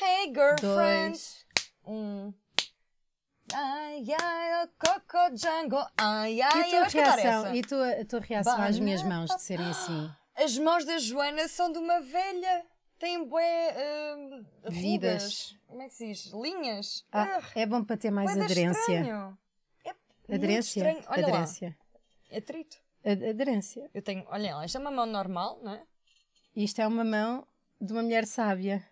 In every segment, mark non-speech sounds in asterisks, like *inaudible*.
Hey girlfriend. Dois. Um. Ai, ai, o oh, coco Django. Ai, ai, e a tua reação, e tua, a tua reação às minhas mãos de serem assim? As mãos da Joana são de uma velha. Têm bué. Uh, Vidas. Como é que se diz? Linhas. Ah, ah é bom para ter mais aderência. É aderência? aderência. Lá. Atrito. aderência. Eu tenho. Olha lá, isto é uma mão normal, não é? Isto é uma mão de uma mulher sábia.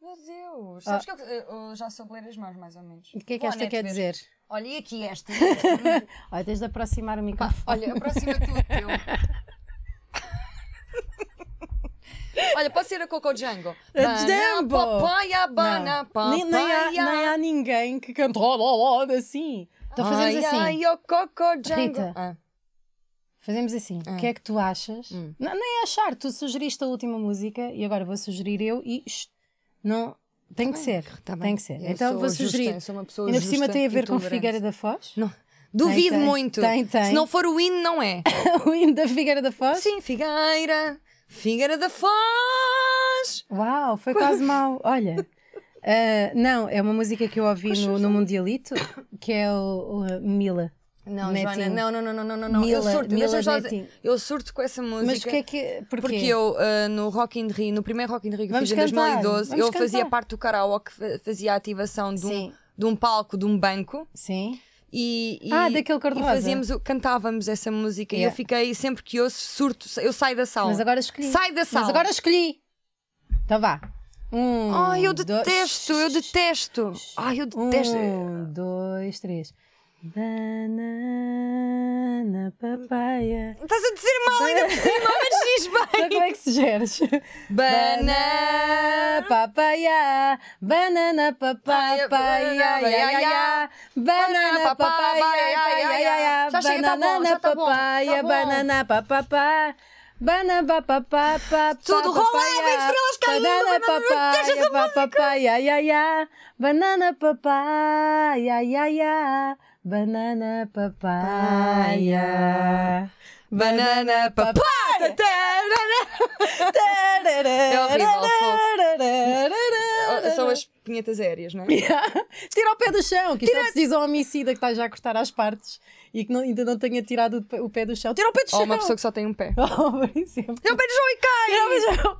Meu Deus! Ah. Sabes ah. que eu, eu, já soube ler as mãos, mais ou menos. O que é que Bom, esta quer dizer? Olha, e aqui esta? *laughs* olha, tens de aproximar o microfone. Ah, olha, aproxima te o teu. *laughs* Olha, pode ser a Coco Django. É Django! Papaya, banana, papaya. Nem, há, há ninguém que cante assim. Então fazemos assim. Ai, o Coco Django. Rita, ah. fazemos assim. O que é ah. que tu achas? Hum. Não, nem é achar, tu sugeriste a última música e agora vou sugerir eu e... Isto. Não, tem tá que ser, tá tem que ser. Eu então vou sugerir. Justa, uma pessoa Ainda por cima tem a ver com Figueira da Foz? Não. Duvido tem, muito. Tem, tem. Se não for o hino, não é. *laughs* o hino da Figueira da Foz? Sim, Figueira. Figueira da Foz. Uau, foi quase mal. Olha. Uh, não, é uma música que eu ouvi no, no Mundialito, que é o, o Mila. Não, Joana, não, não, não, não, não, não. Mila, eu surto, Mila eu surto com essa música. Mas o que é que. Porquê? Porque eu, uh, no Rock in Rio, no primeiro Rock in Rio que Vamos fiz em 2012, Vamos eu cantar. fazia parte do karaoke, fazia a ativação de um, de um palco, de um banco. Sim. E, e, ah, daquele cor de rosa. fazíamos, cantávamos essa música yeah. e eu fiquei sempre que ouço surto, eu saio da sala. Mas agora escolhi. Sai da sala. Mas agora escolhi. Então vá. Um, Ai, eu dois... detesto, eu detesto. Ai, eu detesto. Um, dois, três. Banana, papaya. Estás a dizer mal ainda por cima, mas diz *laughs* bem. Então, como é que sugeres? Banana, papaya. Banana, papaya. Banana, papaya. Já papaya. Banana papaya. Banana papaya. Banana Papaya, banana, papaya. Banana, papapá, Tudo papaya. Banana caindo. Banana, papaya, Banana papaya. Banana papaya. Banana, papaya, papaya. Tá banana tá papaya tá Banana papaya. Banana papaya! É horrível, São as pinhetas aéreas, não é? Yeah. Tira o pé do chão, que isto é diz ao homicida que está já a cortar as partes e que não, ainda não tenha tirado o pé do chão. Tira o pé do chão! Ou uma pessoa que só tem um pé. *laughs* Oh, Tira o pé do chão e cai! Tira o pé do chão!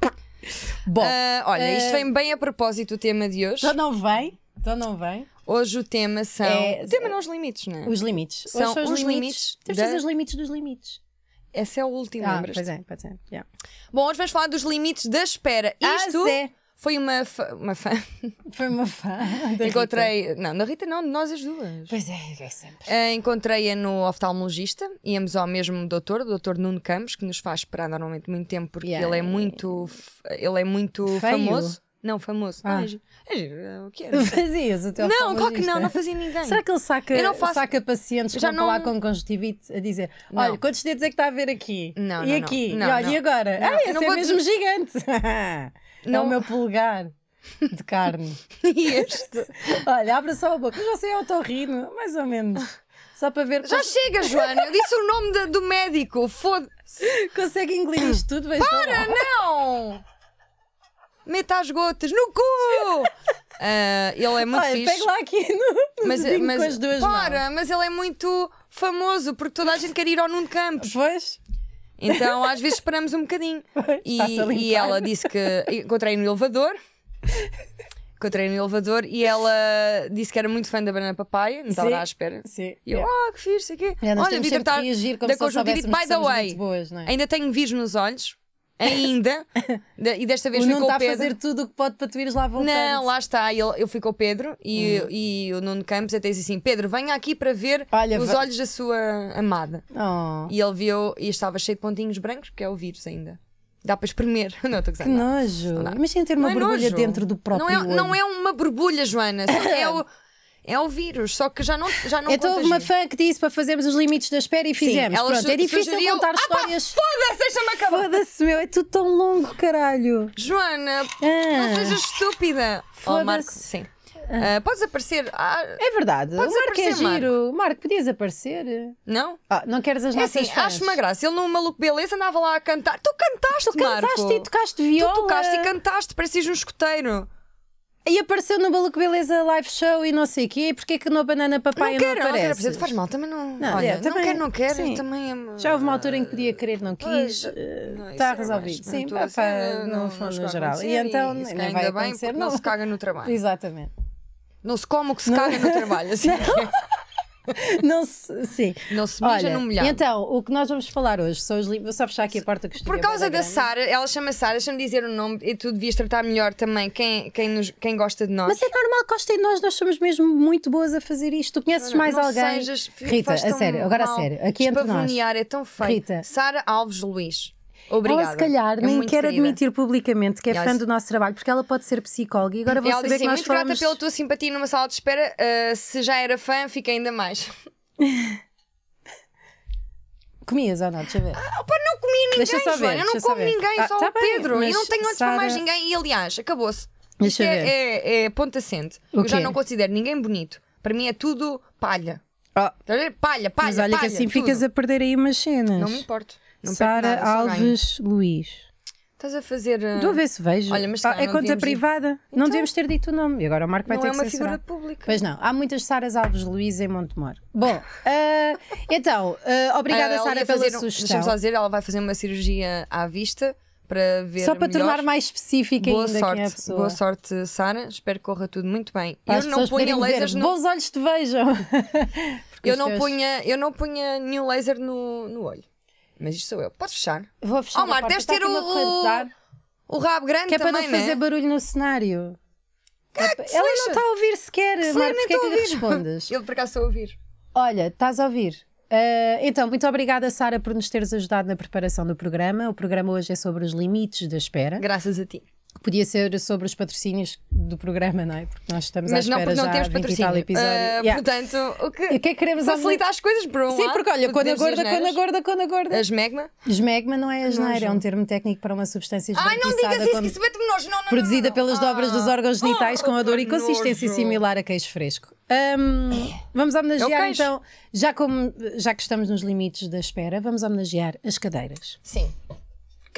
Bom, uh, olha, isto ah, vem bem a propósito do tema de hoje. Já não vem? Então não vem? Hoje o tema são. É, o tema não os limites, não é? Os limites. São, são os, os, limites. limites Temos de fazer os limites dos limites. Esse é o último, ah, lembras? Pois é, pois é. Yeah. Bom, hoje vamos falar dos limites da espera. Ah, Isto ah, é. foi uma, uma fã. *laughs* Foi uma fã. Encontrei. Não, na Rita não, de nós as duas. Pois é, é sempre. Uh, Encontrei-a no oftalmologista. Íamos ao mesmo doutor, o doutor Nuno Campos, que nos faz esperar normalmente muito tempo porque yeah. ele é muito, ele é muito famoso. Não, famoso. Ah. É é o que era? Fazias o teu Não, qual que não, é. não fazia ninguém. Será que ele saca, eu não faço... saca pacientes que já não... falar com conjuntivite a dizer: não. olha, quantos dedos é que está a ver aqui? Não, e não, aqui? Não, e olha, e agora? ah, esse é vou... mesmo gigante. não. *laughs* É o meu polegar de carne. *laughs* e este? olha, abra só a boca. Mas você é rindo mais ou menos. Só para ver. Já chega, Joana. Eu disse o nome de, do médico. Foda-se. *laughs* Consegue engolir isto tudo? Para, não! meta as gotas no cu! Uh, ele é muito Olha, fixe. Pega lá aqui no, *laughs* mas, mas, com as duas para, mãos. mas ele é muito famoso porque toda a gente quer ir ao Nuno Campos. Pois. Então às vezes esperamos um bocadinho. *laughs* Pois, e, e ela disse que encontrei no elevador. Encontrei no elevador e ela disse que era muito fã da Banana Papaya, não estava à espera. Sim. E eu, ah, yeah. oh, que fixe, aqui. É, Olha, tá devia da conjuntivite. By the way, boas, é? ainda tenho vírus nos olhos, ainda. *laughs* e desta vez o ficou Nuno o Pedro. está a fazer tudo o que pode para tu ires lá voltar. Não, lá está. Eu, eu fui com o Pedro e, hum. e o Nuno Campos até disse assim: Pedro, venha aqui para ver Olha, os vai... olhos da sua amada. Oh. E ele viu e estava cheio de pontinhos brancos, que é o vírus ainda. Dá para espremer. *laughs* Não, estou a Que nojo. Imagina ter uma não é borbulha dentro do é próprio. Não é, olho. não é uma borbulha, Joana. é o. *coughs* *laughs* é o vírus, só que já não já não é então toda uma fã que disse para fazermos os limites da espera e fizemos. Sim, Pronto, é difícil sugeriu... contar histórias. Foda-se, deixa-me acabar. Foda-se, meu, é tudo tão longo, caralho. Joana, ah. não sejas estúpida. Oh, Marco, sim. Uh, podes aparecer. Ah, é verdade. Podes o Marco é giro. Marco. Marco, podias aparecer? Não? Ah, não queres as é nossas assim, acho uma graça. Ele num maluco beleza andava lá a cantar. Tu cantaste, tu cantaste Marco. e tocaste viola. Tu tocaste e cantaste, parecias um escoteiro e apareceu no Baluco Beleza Live Show e não sei o quê, porque é que no Banana Papai não, quero, não aparece? Não, quero, faz mal, também não. Não, olha, é, também, não quero, não quero. Sim. Também, é, Já houve uma altura em que podia querer, não quis. está eh, é resolvido. Sim, papá, não, não, no geral. E então, ainda vai bem, não. não se caga no trabalho. *laughs* Exatamente. Não se come o que se caga no trabalho. Assim *laughs* não se, sim. Não se mija num molhado. Então, o que nós vamos falar hoje são os livros. Vou só fechar aqui a porta que Por causa da Sara, ela chama Sara, deixa-me dizer o nome e tu devias tratar melhor também quem, quem, nos, quem gosta de nós. Mas é normal que gostem de nós, nós somos mesmo muito boas a fazer isto. Tu conheces não, mais não alguém? Sejas, Rita, a sério, agora a sério. Aqui entre nós. é tão feio. Rita. Sara Alves Luís. Obrigada. Ela, se calhar, é nem quer querida. admitir publicamente que é fã do nosso trabalho, porque ela pode ser psicóloga e agora vou ela saber disse, que nós assim, muito falamos... grata pela tua simpatia numa sala de espera. Uh, se já era fã, fica ainda mais. *laughs* Comias ou não? Deixa eu ver. Ah, opa, não comi ninguém, deixa só ver, Joana. Eu não como ninguém, ah, só tá o bem, Pedro. e não tenho antes Sara... para mais ninguém. E aliás, acabou-se. Isto é, é, é ponto assente. Eu já não considero ninguém bonito. Para mim é tudo palha. Oh. Palha, palha, Mas olha palha, que assim tudo. ficas a perder aí umas cenas. Não me importo. Não Sara nada, Alves ganho. Luís. Estás a fazer. Uh... a ver se vejo. Olha, mas ah, é conta privada. Não então? devemos ter dito o nome. E agora o Marco vai ter é que ser. Não é uma figura pública. Pois não. Há muitas Saras Alves Luís em Montemor. Bom, uh, *laughs* então, uh, obrigada, uh, Sara, pela sugestão. Deixa-me só dizer, ela vai fazer uma cirurgia à vista para ver. Só para melhor. tornar mais específica boa ainda sorte, quem é a pessoa. Boa sorte, Sara. Espero que corra tudo muito bem. Para eu não ponho lasers dizer, no... Bons olhos te vejam. *laughs* eu, não teus... ponha, eu não ponha nenhum laser no, no olho. Mas isto sou eu. Podes fechar? Vou fechar. Oh, Marco, deves ter o, o rabo grande que é também, para não fazer né? barulho no cenário. Ah, Ela não está a ouvir sequer, Marco, porque é que respondes? *laughs* Eu por acaso estou a ouvir. Olha, estás a ouvir. Uh, então, muito obrigada, Sara, por nos teres ajudado na preparação do programa. O programa hoje é sobre os limites da espera. Graças a ti. Podia ser sobre os patrocínios do programa, não é? Porque nós estamos Mas à não, espera não, já temos tal ah, episódio. Uh, yeah. Portanto, o que, o que é que queremos facilita ao... as coisas para um Sim, lado, porque olha, quando agorda, quando agorda, quando agorda. Esmegma? Esmegma não é asneira, é, é um termo técnico para uma substância Ai, não digas isso, como... isso mete-me nojo. Não, não, produzida pelas ah. dobras dos ah. órgãos genitais oh, com dor e consistência similar a queijo fresco. Um, vamos homenagear é então, já, como, já que estamos nos limites da espera, vamos homenagear as cadeiras. Sim.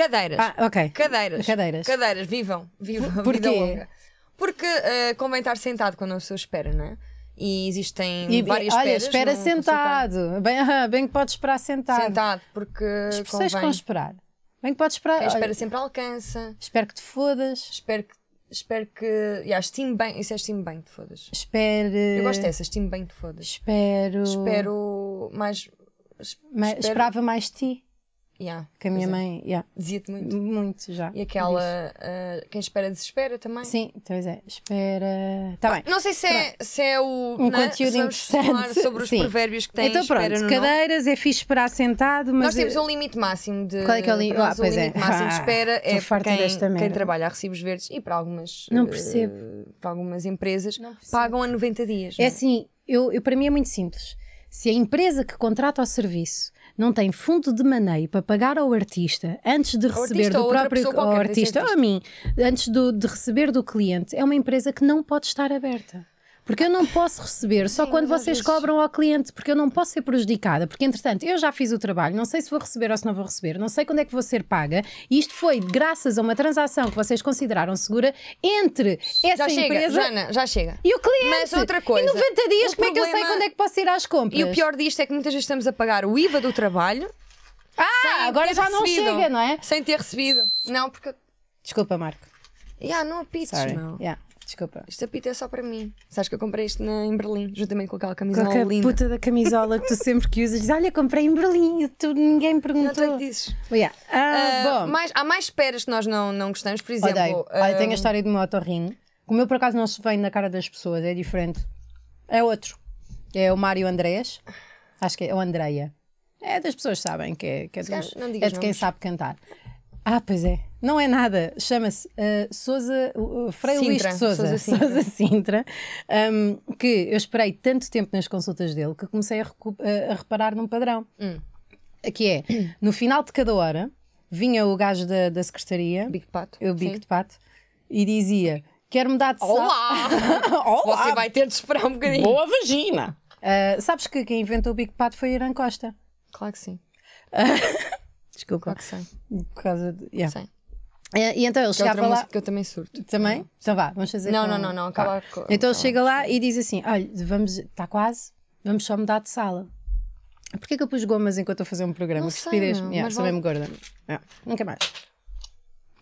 Cadeiras. Ah, ok. Cadeiras. Cadeiras. Cadeiras, vivam. Vivam Por, *laughs* vida longa. Porque uh, eh, convém estar sentado quando a pessoa espera, não é? E existem e, várias olha, espera sentado. bem, bem que podes esperar sentado. Sentado, porque. vocês com esperar. Bem que podes esperar. Quem espera olha, sempre alcança. Espero que te fodas. Espero que. Espero que. Yeah, estime bem. Isso é estime bem, te fodas. Espero. Eu gosto dessa, estime bem, te fodas. Espero. Espero mais. mais... Espero... Esperava mais ti. Yeah, que a minha é. mãe yeah. dizia-te muito. Muito já. E aquela. Uh, quem espera desespera também. Sim, pois é. Espera. Tá ah, bem. Não sei se é, se é o. Um né, conteúdo interessante. Sobre os Sim. provérbios que tem Então pronto, no cadeiras não. é fixe esperar sentado, mas. Nós temos é- um limite máximo de. Qual é que é o ah, é. limite? Ah, pois o limite é. máximo de *laughs* ah, espera ah, é para quem, quem, trabalha a recibos verdes e para algumas. Não eh, percebo. Uh, para algumas empresas pagam a 90 dias. É não? É? assim, eu, eu, para mim é muito simples. Se a empresa que contrata o serviço não tem fundo de maneio para pagar ao artista antes de receber é artista, do próprio qualquer, artista, artista, ou oh, a mim, antes do, de receber do cliente, é uma empresa que não pode estar aberta. Porque eu não posso receber só Sim, quando vocês vezes... cobram ao cliente, porque eu não posso ser prejudicada. Porque, entretanto, eu já fiz o trabalho, não sei se vou receber ou se não vou receber, não sei quando é que vou ser paga. E isto foi graças a uma transação que vocês consideraram segura entre essa já empresa. Chega, Jana, já chega. E o cliente. Mas outra coisa. Em 90 dias, como problema... é que eu sei quando é que posso ir às compras? E o pior disto é que muitas vezes estamos a pagar o IVA do trabalho. Ah, agora já não chega, não é? Sem ter recebido. Não, porque. Desculpa, Marco. Yeah, não apites, não Yeah. Desculpa. Este apito é só para mim. Sabes que eu comprei isto na, em Berlim, juntamente com aquela camisola com linda. puta da camisola que tu *laughs* sempre que usas Olha, comprei em Berlim, tu, ninguém me perguntou. Não, tu é que dizes. Oh, yeah. ah, uh, bom. Mais, há mais peras que nós não, não gostamos, por exemplo. Odeio. Uh, Olha, tenho a hum, história do uma otorrino. O meu, por acaso, não se vem na cara das pessoas, é diferente. É outro. É o Mário Andrés. Acho que é o Andreia. É das pessoas que sabem que é, que é, dos, é de quem sabe cantar. Ah, pois é. Não é nada. Chama-se uh, Sousa, uh, Frei Luís de Sousa, Sousa *laughs* Sintra, Sousa Sintra um, que eu esperei tanto tempo nas consultas dele que comecei a, a reparar num padrão. Hum. Que é, no final de cada hora, vinha o gajo da, da secretaria, Big Pato, o Big de Pato, e dizia: Quero mudar de sala. Olá! *laughs* Olá! Você vai ter de esperar um bocadinho. Boa vagina! Uh, sabes que quem inventou o Big Pato foi Irã Costa. Claro que sim. *laughs* desculpa. Claro sim. Por causa de. Yeah. Sim. E, é, e então ele é chega chegava lá. Que eu também surto. Também? Então vá, vamos fazer. Não, com... não, não, não, acaba. Então ele chega lá e diz assim: olha, vamos, está quase, vamos só mudar de sala. Porquê que eu pus gomas enquanto estou a fazer um programa? Não sei, não, yeah, mesmo gorda. Yeah. Nunca mais.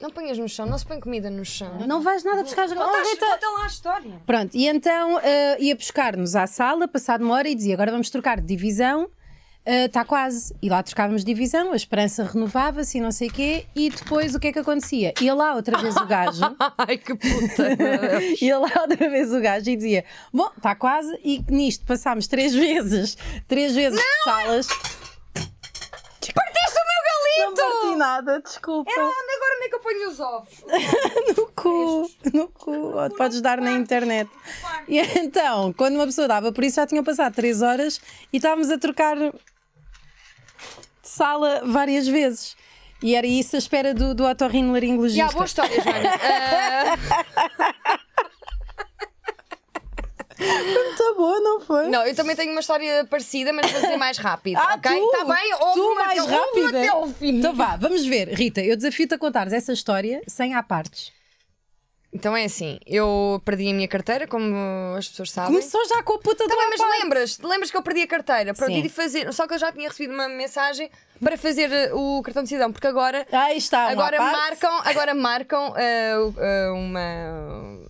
Não ponhas no chão, não se põe comida no chão. Não vais nada buscar as gomas. Conta lá a história. Pronto, e então uh, ia buscar-nos à sala, passado uma hora, e dizia agora vamos trocar de divisão está eh, uh, quase. E lá trocávamos divisão, a esperança renovava-se e não sei o quê. E depois o que é que acontecia? Ia lá outra vez o gajo. *laughs* Ai que puta! ia lá outra vez o gajo e dizia: Bom, está quase. E nisto passámos três *laughs* vezes, três vezes não! É salas muito! nada desculpa. Era onde agora nem é que eu ponho os ovos? *laughs* no cu, no cu. Ou podes dar na internet. E então, quando uma pessoa dava, por isso já tinham passado 3 horas e estávamos a trocar de sala várias vezes. E era isso a espera do, do otorrinolaringologista. Já, boas histórias, Joana. uh... *laughs* Muito tá boa, não foi? Não, eu também tenho uma história parecida, mas vou ser *laughs* mais rápida. Ah, ok? Está bem? ou tu mais até, rápida. até ao fim. Então vá, vamos ver. Rita, eu desafio-te a contares essa história sem à partes. Então é assim, eu perdi a minha carteira, como as pessoas sabem. Começou já com a puta tá do Também, mas parte. lembras? Lembras que eu perdi a carteira? Pronto, de fazer. Só que eu já tinha recebido uma mensagem para fazer uh, o cartão de cidadão, porque agora. Aí está, agora marcam, agora marcam uh, uh, uma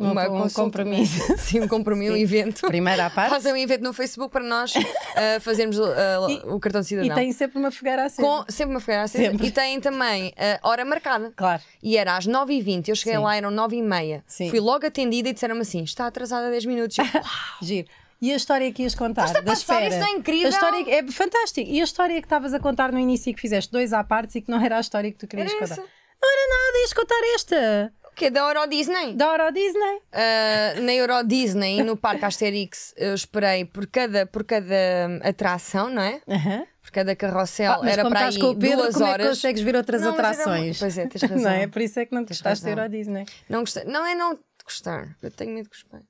uma um, compromisso. *laughs* Sim, um compromisso, um evento. Primeiro à parte. Fazem um evento no Facebook para nós uh, *laughs* fazermos uh, e, o cartão de cidadão. E tem sempre uma fogueira acesa. Com, sempre uma fogueira acesa. Sempre. E tem também uh, hora marcada. Claro. E era às 9h20. Eu cheguei Sim. lá, eram 9h30. Fui logo atendida e disseram-me assim: está atrasada 10 minutos. uau! *laughs* Giro. E a história que ias contar Estás da passar, isso Isto é incrível. A história é fantástica. E a história que estavas a contar no início e que fizeste dois à parte e que não era a história que tu querias era contar. Essa? Não era nada, ias contar esta. Que é da Euro Disney. Da Euro Disney. Uh, na Euro Disney, no Parque Asterix, eu esperei por cada, por cada atração, não é? Por cada carrossel ah, era para aí com o Pedro, duas como horas. É que consegues ver outras não, atrações? Pois é, tens razão. *laughs* não é? Por isso é que não gostaste da Euro Disney. Não, gostei... não é não gostar. Eu tenho medo de gostar.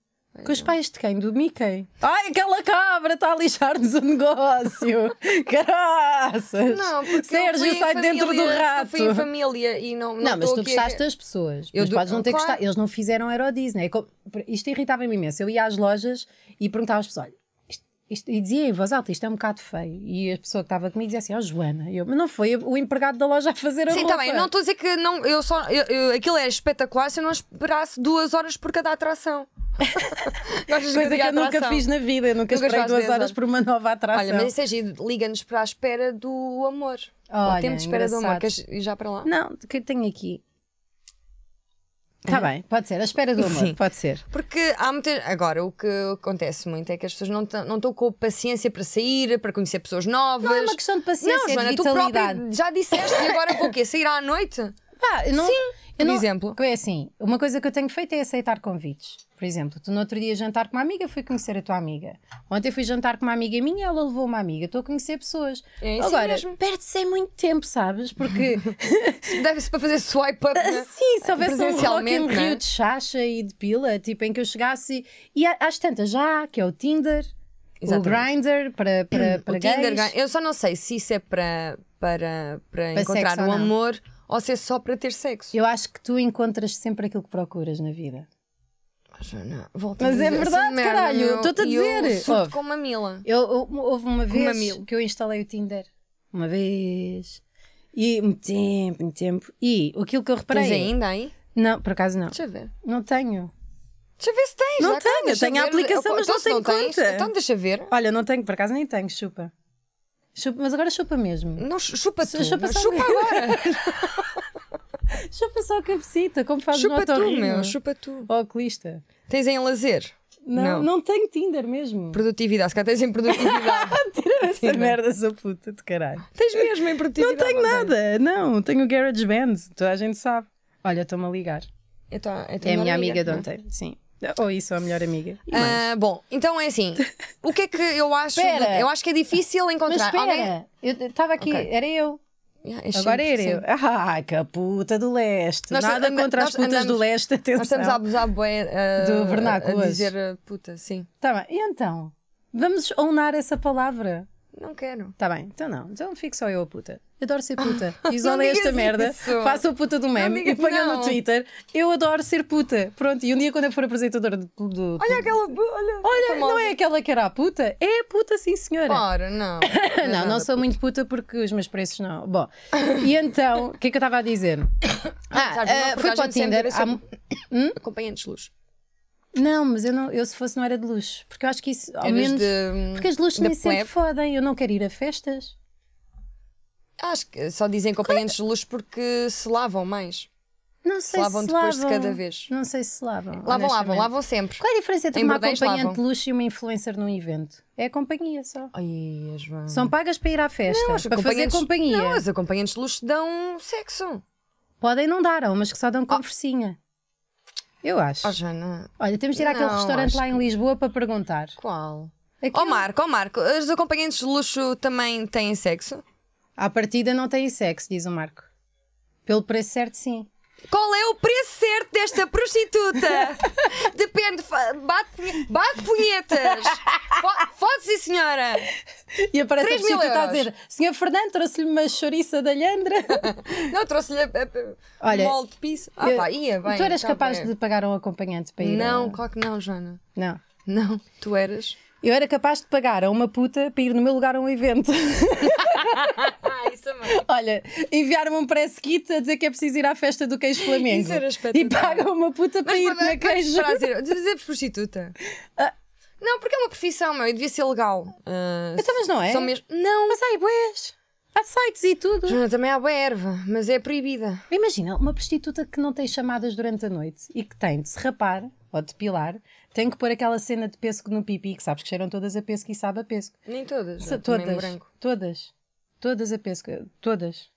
Com os pais de quem? Do Mickey? Ai, aquela cabra está a lixar-nos o negócio! Graças! *laughs* Não, porque Sérgio sai dentro do rato! Eu fui em família e não. Não, não mas tu gostaste das pessoas. Eu pais do... não ter claro. gostado. Eles não fizeram Euro Disney. É isto irritava-me imenso. Eu ia às lojas e perguntava às pessoas: olha, isto, e dizia em voz alta, isto é um bocado feio. E a pessoa que estava comigo dizia assim, ó oh, Joana, eu, mas não foi o empregado da loja a fazer a Sim, tá roupa. Sim, também bem, não estou a dizer que não, eu só, eu, eu, aquilo era é espetacular se eu não esperasse duas horas por cada atração. *laughs* Coisa que eu nunca fiz na vida, eu nunca, nunca esperei duas horas anos. por uma nova atração. Olha, mas isso é liga-nos para a espera do amor. Olha, o tempo de espera engraçado. do amor, queres ir já para lá? Não, que tenho aqui. Está bem, pode ser, a espera do amor, Sim. pode ser. Porque há muitas. Agora, o que acontece muito é que as pessoas não estão com paciência para sair, para conhecer pessoas novas. Não é uma questão de paciência, não, é Joana, de tu própria já disseste e agora vou o quê? Sair à noite? Ah, não... Sim. Por não, exemplo? É assim, uma coisa que eu tenho feito é aceitar convites. Por exemplo, tu no outro dia jantar com uma amiga, fui conhecer a tua amiga. Ontem fui jantar com uma amiga minha, ela levou uma amiga. Estou a conhecer pessoas. É isso é Agora, mesmo. perde-se em é muito tempo, sabes? Porque. *laughs* Deve-se para fazer swipe up. Né? Sim, se houvesse um rock in né? Rio de chacha e de pila, tipo, em que eu chegasse. E, e às tantas já, que é o Tinder, Exatamente. o Grindr para, para, *clears throat* para o gays. Tinder, eu só não sei se isso é para, para, para, para encontrar o um amor. Não ou se é só para ter sexo. Eu acho que tu encontras sempre aquilo que procuras na vida. Mas, não, Mas é verdade, merda, caralho, estou-te a dizer. Eu surto com uma mila. Eu, eu, houve uma vez que eu instalei o Tinder. Uma vez. E muito tempo, muito tempo. E aquilo que eu reparei. Tens ainda aí? Não, por acaso não. Deixa ver. Não tenho. Deixa ver se tens. Não tenho, tenho a aplicação, mas não tenho conta. Então deixa ver. Olha, não tenho, por acaso nem tenho, chupa. Chupa, mas agora chupa mesmo. Não, chupa tu. Chupa, só... chupa agora. *laughs* chupa só a cabecita, como fazes chupa no Chupa tu, meu. Chupa tu. Ó, clista. Tens em lazer? Não, não, não, tenho Tinder mesmo. Produtividade, se cá tens em produtividade. *laughs* Tira essa Tinder. merda, sou puta de caralho. Tens mesmo em produtividade? Não tenho nada, não. Tenho o GarageBand, toda a gente sabe. Olha, estou-me a ligar. Eu tô, eu tô é a minha amiga, amiga de ontem, sim. Ou isso, a melhor amiga. Ah, bom, então é assim. *laughs* O que é que eu acho? Espera. Eu acho que é difícil encontrar. Mas espera, eu estava aqui, era eu. é Agora era eu. Ah, que a puta do leste. Nós Nada contra as putas andamos- do leste, Nós atenção. estamos a abusar bué, ah, Do vernáculo a dizer ah, puta, sim. Tá bem, e então? Vamos onar essa palavra. Não quero. Tá bem, então não. Então fico só eu a puta. Adoro ser puta. *laughs* Isolem esta merda. Faço a puta do meme e ponham no Twitter. Eu adoro ser puta. Pronto, e um dia quando eu for apresentadora do. do olha aquela. Olha, olha não é aquela que era a puta? É a puta, sim senhora. Para, não. *laughs* não, é não, não sou puta. muito puta porque os meus preços não. Bom, e então, o que é que eu estava a dizer? *coughs* Ah, ah uh, foi para o Tinder. Há... Ah, hum? Acompanhantes luz. Não, mas eu, não, eu se fosse não era de luxo, porque eu acho que isso, ao Eras menos. De, porque as luxos nem sempre fodem, eu não quero ir a festas. Acho que só dizem companheiros de luxo porque se lavam mais. Não sei se lavam se depois lavam. de cada vez. Não sei se lavam. Lavam, lavam, lavam sempre. Qual é a diferença entre uma acompanhante de luxo e uma influencer num evento? É a companhia só. Ai, é, João. São pagas para ir à festa, não, para fazer companhia. Não, as acompanhantes de luxo dão sexo. Podem não dar, mas que só dão ah. conversinha. Oh. Eu acho. Oh, Olha, temos de ir àquele restaurante lá em Lisboa para perguntar. Qual? Aquele... Oh, Marco, oh, Marco, os acompanhantes de luxo também têm sexo? À partida não têm sexo, diz o Marco. Pelo preço certo, sim. Qual é o preço certo desta prostituta? *laughs* Depende, bate, bate punhetas. Fode, sim, senhora. E aparece a prostituta a dizer: Senhor Fernando, trouxe-lhe uma chouriça da Leandra. *laughs* Não, trouxe-lhe eh, eh, Olha, molde de piso. Ah, pá, ia bem. Tu eras tá capaz bem. de pagar um acompanhante para ir? Não, a... claro que não, Joana. Não. Não, tu eras. Eu era capaz de pagar a uma puta para ir no meu lugar a um evento. *laughs* Isso é Olha, enviaram-me um press kit a dizer que é preciso ir à festa do queijo Flamengo. Isso era espetacular. E pagam uma puta para Mas, ir na é queijo. Dizer prostituta. Ah. Não, porque é uma profissão, meu, e devia ser legal. Uh, então, mas não é? Mesmo... Não. Mas ai, boés. Há sites e tudo. Ah, também há boa erva, mas é proibida. Imagina, uma prostituta que não tem chamadas durante a noite e que tem de se rapar ou depilar, tem que pôr aquela cena de pesco no pipi, que sabes que cheiram todas a pesco e sabe a pesco. Nem todas. Se, é todas, branco. todas. Todas a pesco Todas.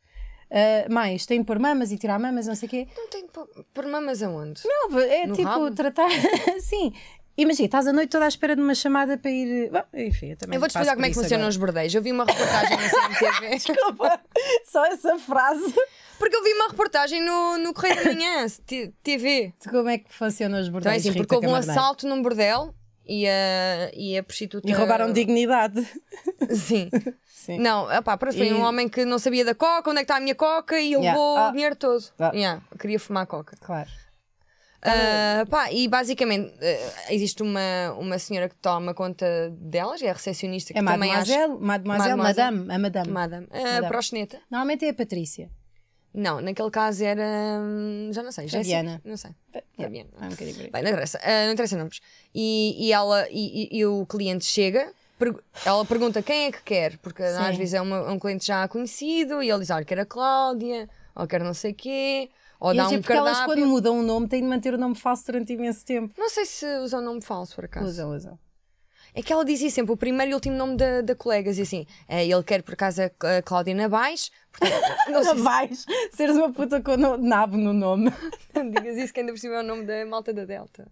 Uh, mais, tem de pôr mamas e tirar mamas, não sei o quê. Não tem de pôr, pôr mamas aonde? Não, é no tipo rabo? tratar. *laughs* Sim, Imagina, estás a noite toda à espera de uma chamada para ir. Bom, enfim, eu também. Eu vou-te explicar como é que funcionam os bordéis. Eu vi uma reportagem na *laughs* CMTV. Desculpa, só essa frase. Porque eu vi uma reportagem no, no Correio da Manhã, TV. De como é que funcionam os bordéis? Então, é assim, porque houve um assalto num bordel e a, e a prostituta. E roubaram dignidade. Sim. *laughs* Sim. Não, opá, para foi e... um homem que não sabia da coca, onde é que está a minha coca e yeah. vou ah. o dinheiro todo. Ah. Yeah, queria fumar coca. Claro. Uh, pá, e basicamente uh, existe uma, uma senhora que toma conta delas, é a recepcionista que é também mademoiselle, acha... Mademoiselle, madame, a madame. Madame. Uh, madame. Proxeneta. Normalmente é a Patrícia. Não, naquele caso era. Hum, já não sei, Fabiana. Não sei. Fabiana. É, não interessa, uh, não interessa nomes. E, e, ela, e, e o cliente chega, ela pergunta quem é que quer, porque Sim. às vezes é uma, um cliente já conhecido e ele diz: olha, quer a Cláudia, ou quer não sei o quê. Ou é dá um porque cardápio. elas quando mudam o nome têm de manter o nome falso durante imenso tempo. Não sei se usam o nome falso, por acaso. Usam, usam. É que ela dizia sempre o primeiro e último nome da, da colega, Dizia assim, é, ele quer por acaso a Cláudia Nabais. *laughs* Nabais? Se... Seres uma puta com no, nabo no nome. *laughs* Não digas isso, que ainda por cima é o nome da malta da Delta.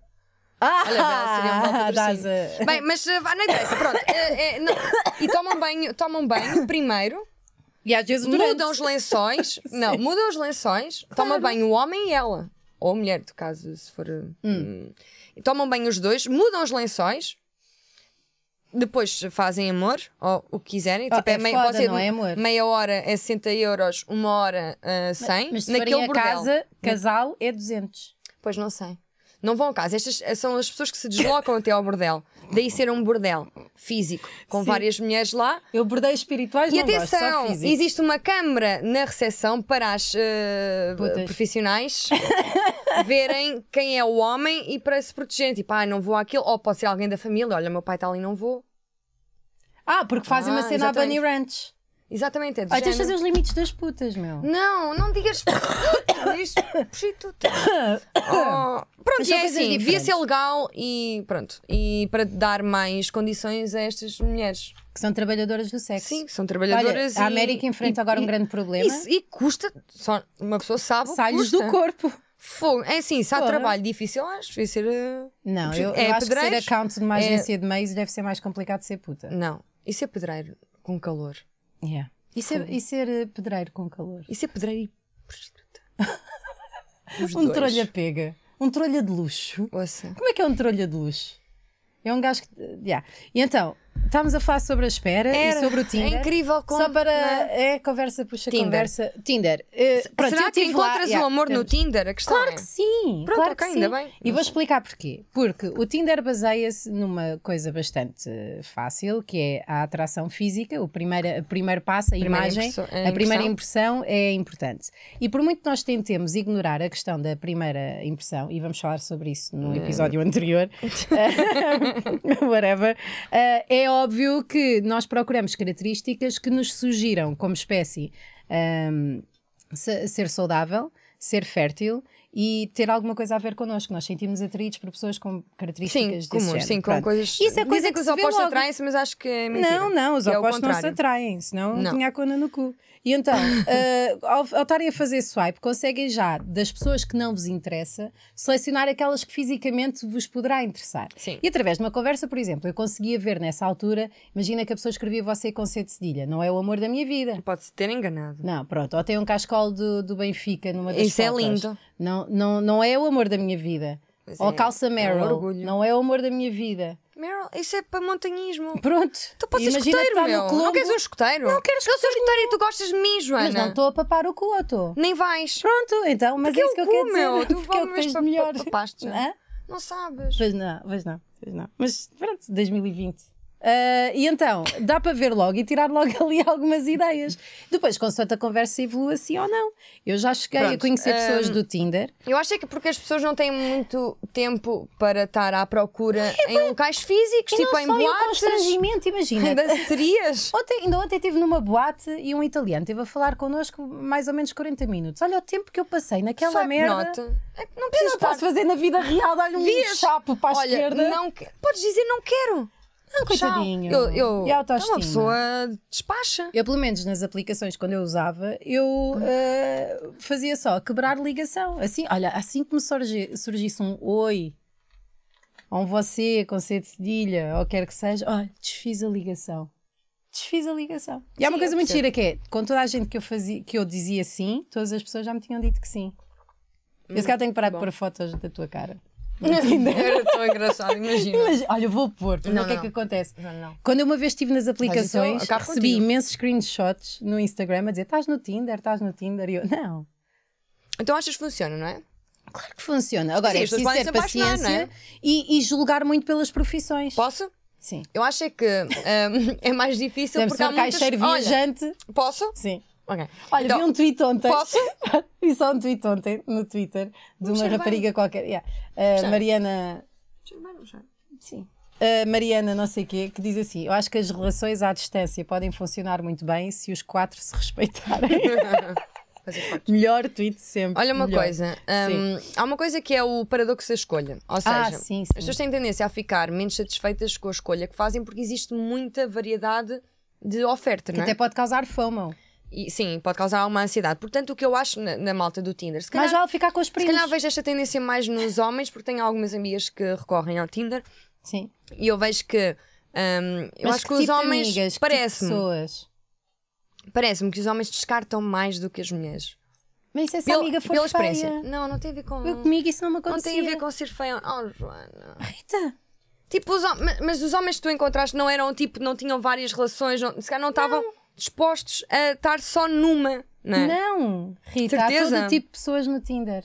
Ah, Olha, seria um *laughs* Bem, mas uh, não interessa, pronto. Uh, uh, não. E tomam banho, tomam banho primeiro e às vezes durante... Mudam os lençóis. *laughs* não, mudam os lençóis. Claro. Toma bem o homem e ela. Ou a mulher, no caso, se for. Hum. hum. Tomam bem os dois, mudam os lençóis. Depois fazem amor, ou o que quiserem. Oh, tipo, é, é meia, foda, não é amor. meia hora é 60 euros, uma hora uh, ah, 100. Mas, mas se Naquele casa, casal, é 200. Pois não sei. Não vão ao caso. Estas eh, são as pessoas que se deslocam até ao bordel. Daí ser um bordel físico, com Sim. várias mulheres lá. Eu bordei espirituais, E atenção, gosto, existe uma câmara na recepção para as uh, profissionais *laughs* verem quem é o homem e para se protegerem. Tipo, ah, não vou àquilo. Ou pode ser alguém da família. Olha, meu pai está ali, não vou. Ah, porque fazem ah, uma cena à Bunny Ranch. Exatamente, é Ai, tens de fazer os limites das putas, meu. Não, não digas. *coughs* putas. prostituta. *coughs* Oh, pronto, Mas e é assim, devia ser legal e pronto. E para dar mais condições a estas mulheres. Que são trabalhadoras do sexo. Sim, são trabalhadoras Olha, a América enfrenta e- agora um grande problema. Isso, e custa, só uma pessoa sabe. Sai-lhes do corpo. Fogo. É assim, se há Porra. trabalho difícil, acho que devia ser. Eh, não, eu, eu É acho que ser account de uma é- agência de meios deve ser mais complicado de ser puta. Não, isso é pedreiro com calor. Yeah. E, ser, e ser eh, pedreiro com calor. E ser pedreiro e prostituta. *laughs* um trolha pega. Um trolha de luxo. Ouça. Como é que é um trolha de luxo? É um gajo que. Eh, yeah. E então, Estávamos a falar sobre a espera Era, e sobre o é Tinder. É incrível como. Só para. É, conversa, puxa, Tinder. conversa. Tinder. Uh, pronto, Será que encontras lá, o amor yeah, no Tinder? A questão claro é. que sim. Pronto, claro okay, que sim. ainda bem. E vou explicar porquê. Porque o Tinder baseia-se numa coisa bastante fácil, que é a atração física. O primeiro, o primeiro passo, a primeira imagem, impressão, a, a primeira impressão é importante. E por muito que nós tentemos ignorar a questão da primeira impressão, e vamos falar sobre isso no eh. episódio anterior, *laughs* eh, whatever, uh, é óbvio óbvio que nós procuramos características que nos sugiram, como espécie, um, ser saudável, ser fértil e ter alguma coisa a ver connosco. Nós sentimos atraídos por pessoas com características sim, comuns, sim, com Pronto. coisas. Isso é coisa Dizem que, que os opostos atraem-se, mas acho que é mentira. Não, não, os é opostos é não se atraem, senão não. tinha a cona no cu. E então, uh, *laughs* ao, ao estarem a fazer swipe, conseguem já, das pessoas que não vos interessa, selecionar aquelas que fisicamente vos poderá interessar. Sim. E através de uma conversa, por exemplo, eu conseguia ver nessa altura, imagina que a pessoa escrevia você com C de cedilha, não é o amor da minha vida. Pode-se ter enganado. Não, pronto, ou tem um cascol do, do Benfica numa das Isso é fotos. é lindo. Não, não, não, é o amor da minha vida. Pois Ou é, calça Meryl. É um não é o amor da minha vida. Meryl, isso é para montanhismo. Pronto. Tu podes ser escoteiro, tá meu. Não queres um escoteiro? Não queres Eu sou e tu gostas de mim, Joana. Mas não estou a papar o cu, eu estou? Nem vais. Pronto, então, mas porque é isso que é eu cu, quero meu. dizer. Tu porque *laughs* é o que tens melhor. Papaste. Não? não sabes. Pois não, pois não, pois não. Mas pronto, 2020. Uh, e então, dá para ver logo e tirar logo *laughs* ali algumas ideias. Depois, com a conversa evolui assim ou não. Eu já cheguei Pronto, a conhecer um, pessoas ah, do Tinder. Eu acho é que porque as pessoas não têm muito tempo para estar à procura *laughs* é, em locais físicos, tipo em boates. Um constrangimento, imagina. *laughs* Danceterias. Ontem, ainda ontem estive numa boate e um italiano esteve a falar connosco mais ou menos 40 minutos. Olha o tempo que eu passei naquela merda. É não, eu não posso fazer na vida real, dar-lhe um chapo para a Olha, esquerda. Não que... Podes dizer não quero. Não, ah, coitadinho. Eu, eu, e a é Uma pessoa despacha. Eu, pelo menos nas aplicações, quando eu usava, eu uh, fazia só quebrar ligação. Assim, olha, assim que me surgi, surgisse um oi, ou um você com C de cedilha, ou quer que seja, olha, desfiz a ligação. Desfiz a ligação. E há uma coisa muito gira que é, com toda a gente que eu, fazia, que eu dizia sim, todas as pessoas já me tinham dito que sim. Hum, eu se hum, calhar tenho que parar de pôr fotos da tua cara. Era tão engraçado, imagina. Imagina, Olha, vou pôr, para ver o que é que acontece. Não, não. Quando eu uma vez estive nas é aplicações, recebi contigo. imensos screenshots no Instagram a dizer estás no Tinder, estás no Tinder e eu, não. Então achas que funciona, não é? Claro que funciona. Agora Sim, é preciso ter é? paciência é? e, e julgar muito pelas profissões. Posso? Sim. Eu acho é que *laughs* um, é mais difícil porque há muitas... caixeiro viajante. Olha, posso? Sim. Ok. Olha, então, vi um tweet ontem. Posso? *laughs* vi só um tweet ontem no Twitter de uma rapariga bem. qualquer. Yeah. Uh, Mariana. Sim. Uh, Mariana, não sei quê, que diz assim: Eu acho que as relações à distância podem funcionar muito bem se os quatro se respeitarem. *laughs* Melhor tweet sempre. Olha uma Melhor. coisa, um, há uma coisa que é o paradoxo da escolha. Ou ah, seja, ah, sim, sim. as pessoas têm tendência a ficar menos satisfeitas com a escolha que fazem porque existe muita variedade de oferta. Que é? até pode causar FOMO. E, sim, pode causar uma ansiedade. Portanto, o que eu acho na, na malta do Tinder. Se calhar, Mas já ficar com os primos. Se calhar vejo esta tendência mais nos homens, porque tenho algumas amigas que recorrem ao Tinder. Sim. E eu vejo que. Um, eu Mas acho que, que tipo os homens. Tipo parece-me. Tipo Parece-me que os homens descartam mais do que as mulheres. Mas isso é se a amiga for pela feia. experiência. Não, não tem a ver com. Eu, comigo isso não me acontecia. Não tem a ver com ser feia. Oh, Joana. Eita. Tipo, os, mas, mas os homens que tu encontraste não eram tipo, não tinham várias relações, não, se calhar não estavam dispostos a estar só numa, não é? Não, Rita, Certeza? há todo tipo de pessoas no Tinder.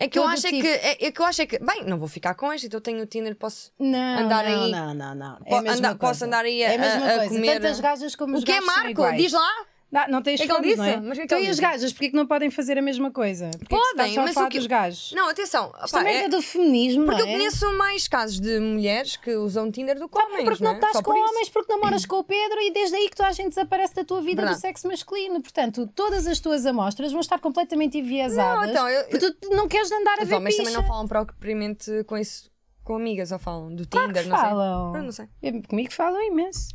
É que, eu acho tipo. é que, tipo. é, é, que eu acho é que, bem, não vou ficar com este, então tenho o Tinder, posso não, andar não, aí. Não, não, não. É po coisa posso andar aí a, é a, a, coisa comer. Tantas gajas como os O que é Marco? Diz lá. Não, não tens é fome, disse, não é? Mas que é que então, e as gajas, porquê que não podem fazer a mesma coisa? podem, mas o que... gajos? Não, atenção. Isto opa, é, é... do feminismo, Porque não é? eu conheço mais casos de mulheres que usam Tinder do que homens, Porque não, não é? estás com homens, porque namoras com o Pedro e desde aí que toda a gente desaparece da tua vida Verdade. do sexo masculino. Portanto, todas as tuas amostras vão estar completamente enviesadas. Não, então, eu... Porque tu não queres andar a então, ver Os homens picha. também não falam propriamente com isso, com amigas, ou falam do claro Tinder, não falam. sei. Eu não sei. Comigo falam imenso.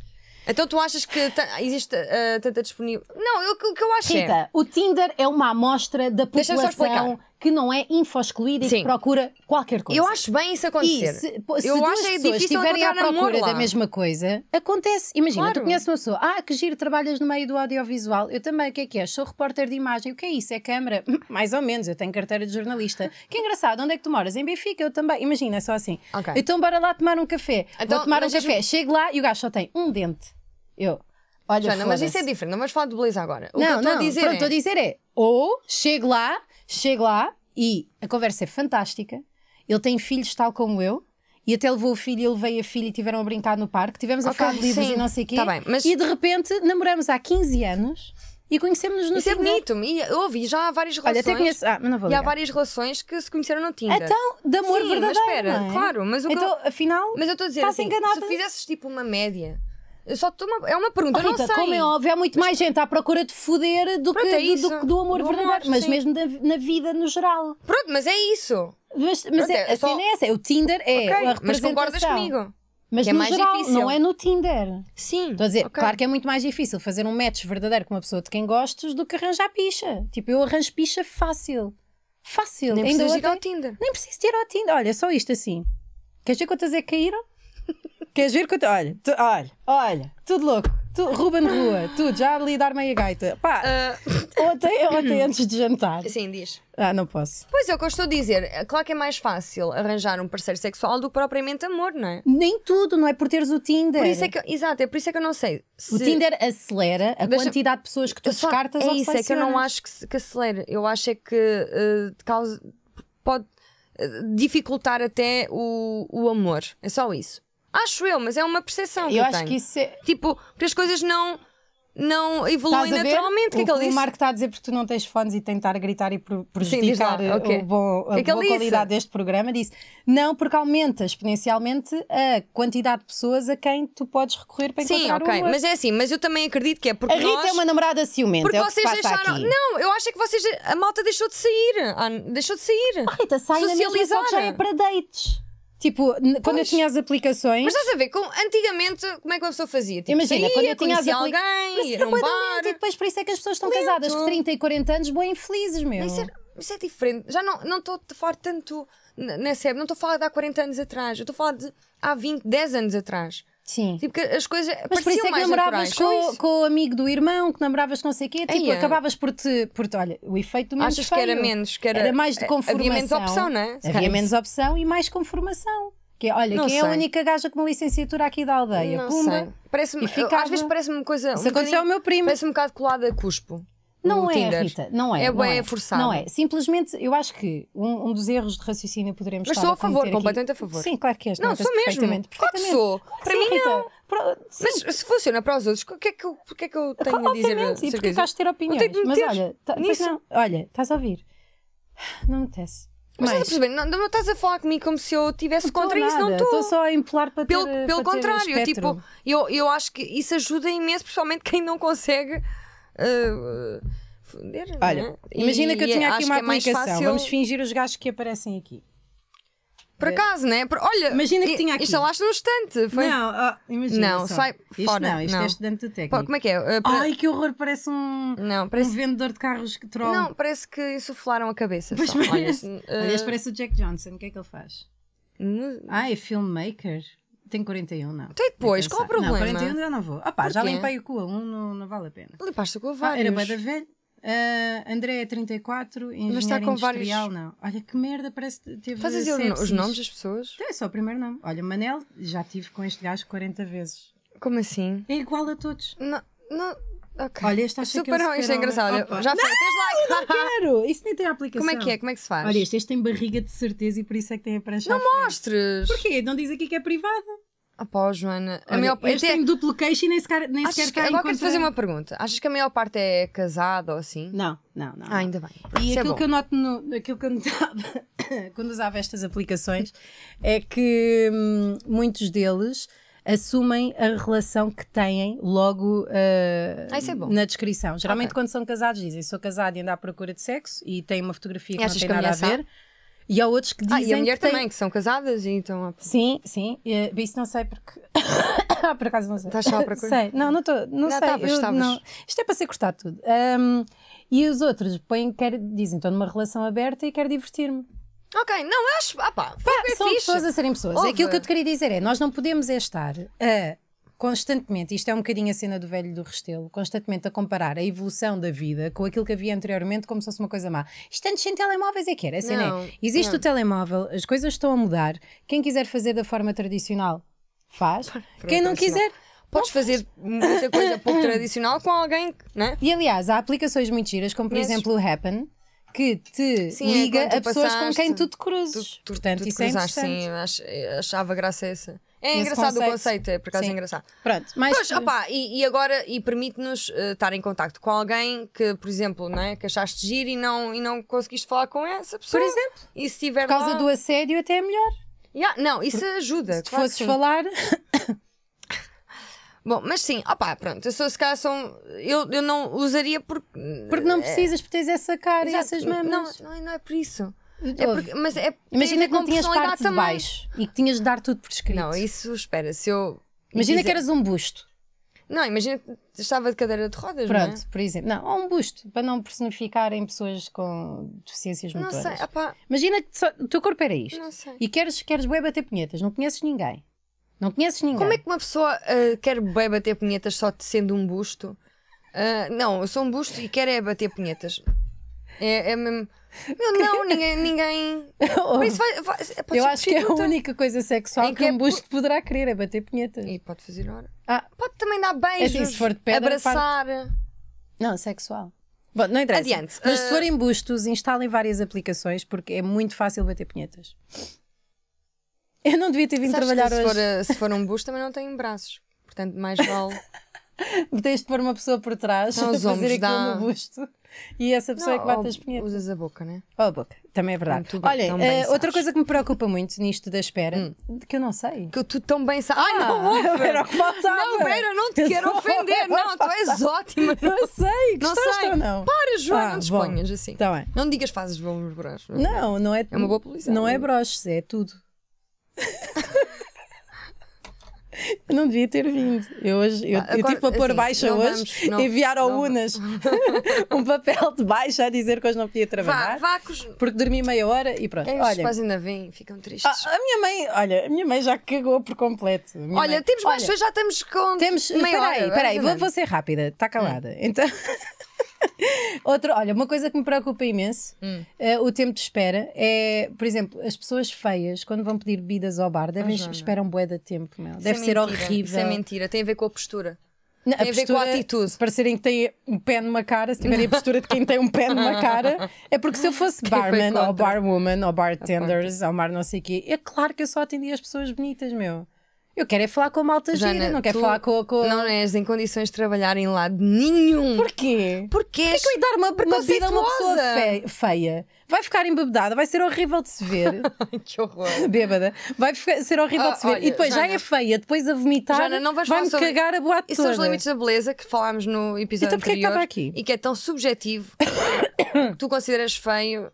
Então tu achas que existe uh, tanta disponível? Não, o que eu, acho é Rita, é... o Tinder é uma amostra da população que não é infoscluída e que procura qualquer coisa. Eu acho bem isso acontecer. E se, se eu duas acho é pessoas estiverem à procura da mesma coisa, acontece. Imagina, claro. tu conheces uma pessoa, ah, que giro, trabalhas no meio do audiovisual. Eu também, o que é que é? Sou repórter de imagem. O que é isso? É câmara? *laughs* Mais ou menos, eu tenho carteira de jornalista. Que engraçado, onde é que tu moras? Em Benfica, eu também. Imagina, é só assim. Okay. Então bora lá tomar um café. Então, Vou tomar um café. Chego lá e o gajo só tem um dente. Eu. Olha, Joana, mas isso é diferente, não vamos falar de beleza agora. O não, que eu estou a dizer. é... estou a dizer é ou chego lá Chego lá e a conversa é fantástica. Ele tem filhos tal como eu. E até levou o filho, ele levei a filha e tiveram a brincar no parque. Tivemos okay, a falar de livros sim. e não sei o quê. Tá bem, mas... E de repente namoramos há 15 anos e conhecemos-nos no Isso é Tinder. é bonito. E ouvi já há várias relações. Olha, até conheço. Ah, não vou E há várias relações que se conheceram no Tinder. Então, de amor Sim, verdadeiro. Mas espera, é? claro. Mas o então, eu... afinal, mas eu estou a dizer, assim, Se fizesses tipo uma média só uma, é uma pergunta, oh, Rita, não sei. Como é óbvio, há muito mais gente à procura de foder do Pronto, que é do, do, do, amor do verdadeiro, amor, mas sim. mesmo na, na, vida no geral. Pronto, mas é isso. Mas, mas Pronto, é, é, a só... cena é essa, é o Tinder é okay, a Mas concordas comigo? Mas é no mais geral, difícil. não é no Tinder. Sim. Estou a dizer, okay. claro que é muito mais difícil fazer um match verdadeiro com uma pessoa de quem gostas do que arranjar picha. Tipo, eu arranjo picha fácil. Fácil. Nem preciso ir ao Tinder. Nem preciso ir ao Tinder. Olha, só isto assim. Queres ver quantas é que caíram? Queres ver quanto. Olha, tu, olha, olha, tudo louco. Tu, Ruben Rua, tu, já lhe dar meia gaita. Pá, uh... ontem, ontem antes de jantar. Sim, diz. Ah, não posso. Pois é, o que eu estou a dizer. Claro que é mais fácil arranjar um parceiro sexual do que propriamente amor, não é? Nem tudo, não é por teres o Tinder. Por isso é que, exato, é por isso é que eu não sei. Se... O Tinder acelera a quantidade de pessoas que tu só... descartas é ou É isso, é que eu não acho que, que acelera. Eu acho é que uh, causa... pode eh, dificultar até o, o amor. É só isso. Acho eu, mas é uma percepção eu que eu acho tenho. que isso é... Tipo, porque as coisas não não evoluem naturalmente. O, que, é que ele o Marco está a dizer porque tu não tens fones e tentar gritar e prejudicar Sim, eh, okay. bom, a que é que boa qualidade disse? deste programa. Disse: Não, porque aumenta exponencialmente a quantidade de pessoas a quem tu podes recorrer para Sim, encontrar Sim, ok, mas é assim, mas eu também acredito que é porque. A Rita nós... é uma namorada ciumenta. Porque é vocês deixaram. Aqui. Não, eu acho é que vocês. A malta deixou de sair. Ah, deixou de sair. A Rita sai Socializar. na mesma, que já é para dates. Tipo, pois. quando eu tinha as aplicações. Mas estás a ver, com, antigamente, como é que uma pessoa fazia? Tipo, Imagina, saía, quando eu tinha as aplica... alguém, ir a um bar. E depois por isso é que as pessoas estão Lento. casadas com 30 e 40 anos, bem infelizes, mesmo. Isso é, isso é diferente. Já não estou a falar tanto nessa época. Não estou a falar de há 40 anos atrás. Eu estou a falar de há 20, 10 anos atrás. Sim. Sim. porque as coisas. Mas por isso é que namoravas com, com, o amigo do irmão, que namoravas com não sei o quê, tipo, acabavas por te. Por te, olha, o efeito do menos Achas que era menos, que era, era mais de conformação. Havia menos opção, não é? Havia menos opção e mais conformação. Que, é, olha, não quem sei. é a única gaja com uma licenciatura aqui da aldeia? Não Pumba. Sei. Parece e ficava... Às vezes parece-me coisa. Isso um aconteceu ao meu primo. Parece-me um bocado colada a cuspo. Não é, Tinder. Rita, não é. É bem é. forçado. Não é. Simplesmente, eu acho que um, um dos erros de raciocínio poderemos Mas estar sou a, a favor, completamente a favor. Sim, claro que és. Não, sou mesmo. Perfeitamente. Claro que sou. Para Sim, mim, Rita, não. Para, mas se funciona para os outros, o que é que eu, que é que eu tenho a dizer? E porque estás a ter opiniões. Tenho mas olha, tá, nisso. olha, estás a ouvir. Não me tece. Mas, mas estás não, não estás a falar comigo como se eu tivesse contra nada, isso, não estou. Estou só a empolar para pelo, ter Pelo, pelo contrário, ter tipo, eu, eu acho que isso ajuda imenso, principalmente quem não consegue foder, é? Olha, imagina e, que eu tinha aqui uma é aplicação. É fácil... Vamos fingir os gajos que aparecem aqui. Por eh, acaso, né? Por, olha, imagina que tinha aqui. instalaste no estante. Foi... Não, oh, imagina. Não, só. sai isto fora. não, isto é não. é estudante do técnico. Pô, como é que é? Uh, Ai, que horror, parece um, não, parece... um vendedor de carros que troca. Não, parece que insuflaram a cabeça. Pois só. Parece... Olha, uh... Eh, Aliás, parece o Jack Johnson. O que é que ele faz? Ah, é filmmaker tenho 41, não. Tem depois, qual o problema? Não, 41 já não vou. Ah pá, já limpei o cu a um, não, não vale a pena. Limpaste o cu a ah, vários. Ah, era bem da velha. Uh, André é 34, engenheiro Mas está com industrial, vários... não. Olha que merda, parece que teve. Fazes os nomes das pessoas? Então, é só o primeiro nome. Olha, Manel, já tive com este gajo 40 vezes. Como assim? É igual a todos. Não, não. Okay. Olha, este acho Super, que isto é engraçado. Opa. Já foi, não, tens like. Não quero! Isso nem tem aplicação. Como é que é? Como é que se faz? Olha, este, este tem barriga de certeza e por isso é que tem a prancha. Não mostres! Porquê? Não diz aqui que é privado. Após Joana, a maior parte. Este é... tem duplo queixo e nem sequer, nem sequer que... Agora quero te fazer uma pergunta. Achas que a maior parte é casada ou assim? Não, não, não. Ah, ainda bem. E é aquilo é que eu noto no, aquilo que eu notava *coughs* quando usava estas aplicações *laughs* é que hum, muitos deles assumem a relação que têm logo uh, ah, ah é na descrição. Geralmente, okay. quando são casados, dizem sou casado e ando à procura de sexo e tem uma fotografia que Achas não tem que nada a ver. Sabe? E há outros que dizem. Ah, e a mulher que também, tem... que são casadas e então. Sim, sim. Eh, isso não sei porque. *coughs* ah, por acaso não sei. Estás só para coisa? Sei. Não, não estou. Não, não sei. Tavas, eu, tavas. Não... Isto é para ser cortado tudo. Um, e os outros põem, quer, dizem, estou numa relação aberta e quero divertir-me. Ok, não acho. Ah, pá, pá, são pessoas a serem pessoas. Ouve. É aquilo que eu te queria dizer é: nós não podemos é estar a constantemente, isto é um bocadinho a cena do velho do Restelo, constantemente a comparar a evolução da vida com aquilo que havia anteriormente como se fosse uma coisa má. Isto antes sem telemóveis é que era, a é, não, é, existe não. o telemóvel, as coisas estão a mudar, quem quiser fazer da forma tradicional, faz. quem não quiser... Podes fazer muita coisa pouco tradicional com alguém, né? E aliás, há aplicações muito giras, como por Nesses... exemplo o Happen, que te sim, é liga é a pessoas passaste, com quem tu te cruzes. Tu, tu, Portanto, tu te isso é cruzaste, é sim, achava graça essa. É engraçado conceito. o conceito, é por acaso Sim. engraçado. Pronto, mas. Pois, opa, e, e agora, e permite-nos uh, estar em contato com alguém que, por exemplo, né, que achaste giro e não, e não conseguiste falar com essa pessoa. Por exemplo. E se tiver. Por causa lá... do assédio, até é melhor. Yeah, não, isso por... ajuda. Se claro fosses falar. *coughs* Bom, mas sim, opá, pronto, eu sou se calhar são. Eu, eu não usaria porque. Porque não eh, precisas, porque tens essa cara Exato. e essas mamas. Não, não, é, não é por isso. É porque, mas é Imagina que não tinhas parte de baixo e que tinhas de dar tudo por escrito. Não, isso, espera, se eu. Imagina dizer... que eras um busto. Não, imagina que estava de cadeira de rodas, Pronto, não é? por exemplo. Não, ou um busto, para não personificar em pessoas com deficiências não motoras. Não sei, opa. Imagina que só, o teu corpo era isto. Não sei. E queres, queres e bater punhetas, não conheces ninguém. Não conheces ninguém. Como é que uma pessoa uh, quer e bater punhetas só sendo um busto? Uh, não, eu sou um busto e quero é bater punhetas. É, é mesmo. Meu, não, *laughs* ninguém. ninguém... Por isso vai, vai, é, eu acho que é a única coisa sexual é que, que é um busto poderá querer é bater punhetas. E pode fazer hora. Ah. Pode também dar beijos, é assim, se for de pedra, abraçar. Parte... Não, sexual. Bom, não interessa. Adiante. Mas se ah. forem bustos, instalem várias aplicações porque é muito fácil bater punhetas. Eu não devia ter vindo Sabes trabalhar se hoje. For, se for um busto, também não tem braços. Portanto, mais vale. *laughs* *laughs* Tens de pôr uma pessoa por trás então, *laughs* a fazer aquilo no busto. E essa pessoa não, é que bate as punhetas. Usas a boca, né? Ou a boca, também é verdade. Olha, uh, outra coisa que me preocupa muito nisto da espera, hum. que eu não sei. Que tu tão bem sabes. Ai, não, ah, *laughs* era o que faltava. Não, Vera, não te eu quero ofender. Não, tu és ótima. Não sei, não sei. Ou não? Para, Joana, ah, não disponhas assim. Tá bem. Não digas fazes bons broches. Não, não é. É uma boa polícia. É não é broches, é tudo. *laughs* Eu não devia ter vindo. Eu, hoje, eu, Agora, eu tive para pôr assim, baixa hoje, vamos, não, enviar ao Unas *laughs* um papel de baixa a dizer que hoje não podia trabalhar. Vá, vá os... Porque dormi meia hora e pronto. É, olha, pais ainda vêm, ficam tristes. A, ah, a, minha mãe, olha, a minha mãe já cagou por completo. Olha, mãe, temos baixa, olha, já estamos com. Temos, meia peraí, hora, peraí, vou, vou, ser rápida, está calada. Hum. Então. *laughs* *laughs* Outro, olha, uma coisa que me preocupa imenso, hum. uh, o tempo de espera é, por exemplo, as pessoas feias, quando vão pedir bebidas ao bar, devem ah, esperar um bué de tempo, meu. É Deve ser mentira. horrível. Isso é mentira, tem a ver com a postura. Não, tem a, a postura, ver com a atitude. Se parecerem que têm um pé numa cara, se tiverem a postura de quem tem um pé numa cara, é porque se eu fosse quem barman ou barwoman ou bartenders ou bar não sei o quê, é claro que eu só atendia as pessoas bonitas, meu. Eu quero é falar com a malta Jana, gira, não quero falar com, com... Não és em condições de trabalhar em lado nenhum. Porquê? Porque és Porque que lhe dar uma, uma vida a uma pessoa feia? Vai ficar embebedada, vai ser horrível de se ver. *laughs* que horror. *laughs* Bêbada. Vai ficar, ser horrível de se ver. Ah, olha, e depois Jana, já é feia, depois a vomitar, Jana, não vais vai-me sobre... cagar a boate Isso E são os limites da beleza que falámos no episódio então, anterior. Então porquê que aqui? E que é tão subjetivo *coughs* que tu consideras feio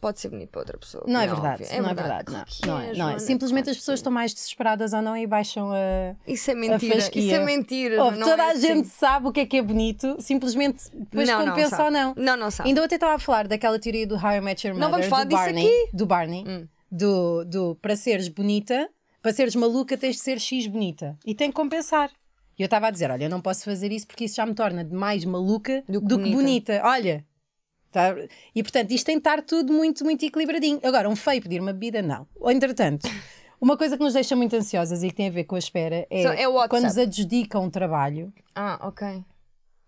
pode ser bonito para outra pessoa. Não é, é verdade, é não é verdade. Não, não, é, não, é. Simplesmente as pessoas estão mais desesperadas ou não e baixam a. Isso é mentira. isso é mentira. Ouve, toda é a assim. gente sabe o que é que é bonito, simplesmente depois não, compensa não, ou não. Não, não sabe. Ainda ontem estava a falar daquela teoria do How I Met Your Mother. Não vamos falar disso Barney, aqui. Do Barney. Hum. Do, do para seres bonita, para seres maluca, tens de ser X bonita. E tem que compensar. E eu estava a dizer: olha, eu não posso fazer isso porque isso já me torna mais maluca do que, do que bonita. bonita. Olha. Tá? E portanto, isto tem de estar tudo muito, muito equilibradinho. Agora, um feio pedir uma bebida, não. Entretanto. *laughs* Uma coisa que nos deixa muito ansiosas e que tem a ver com a espera é, so, é quando nos adjudicam um trabalho. Ah, ok.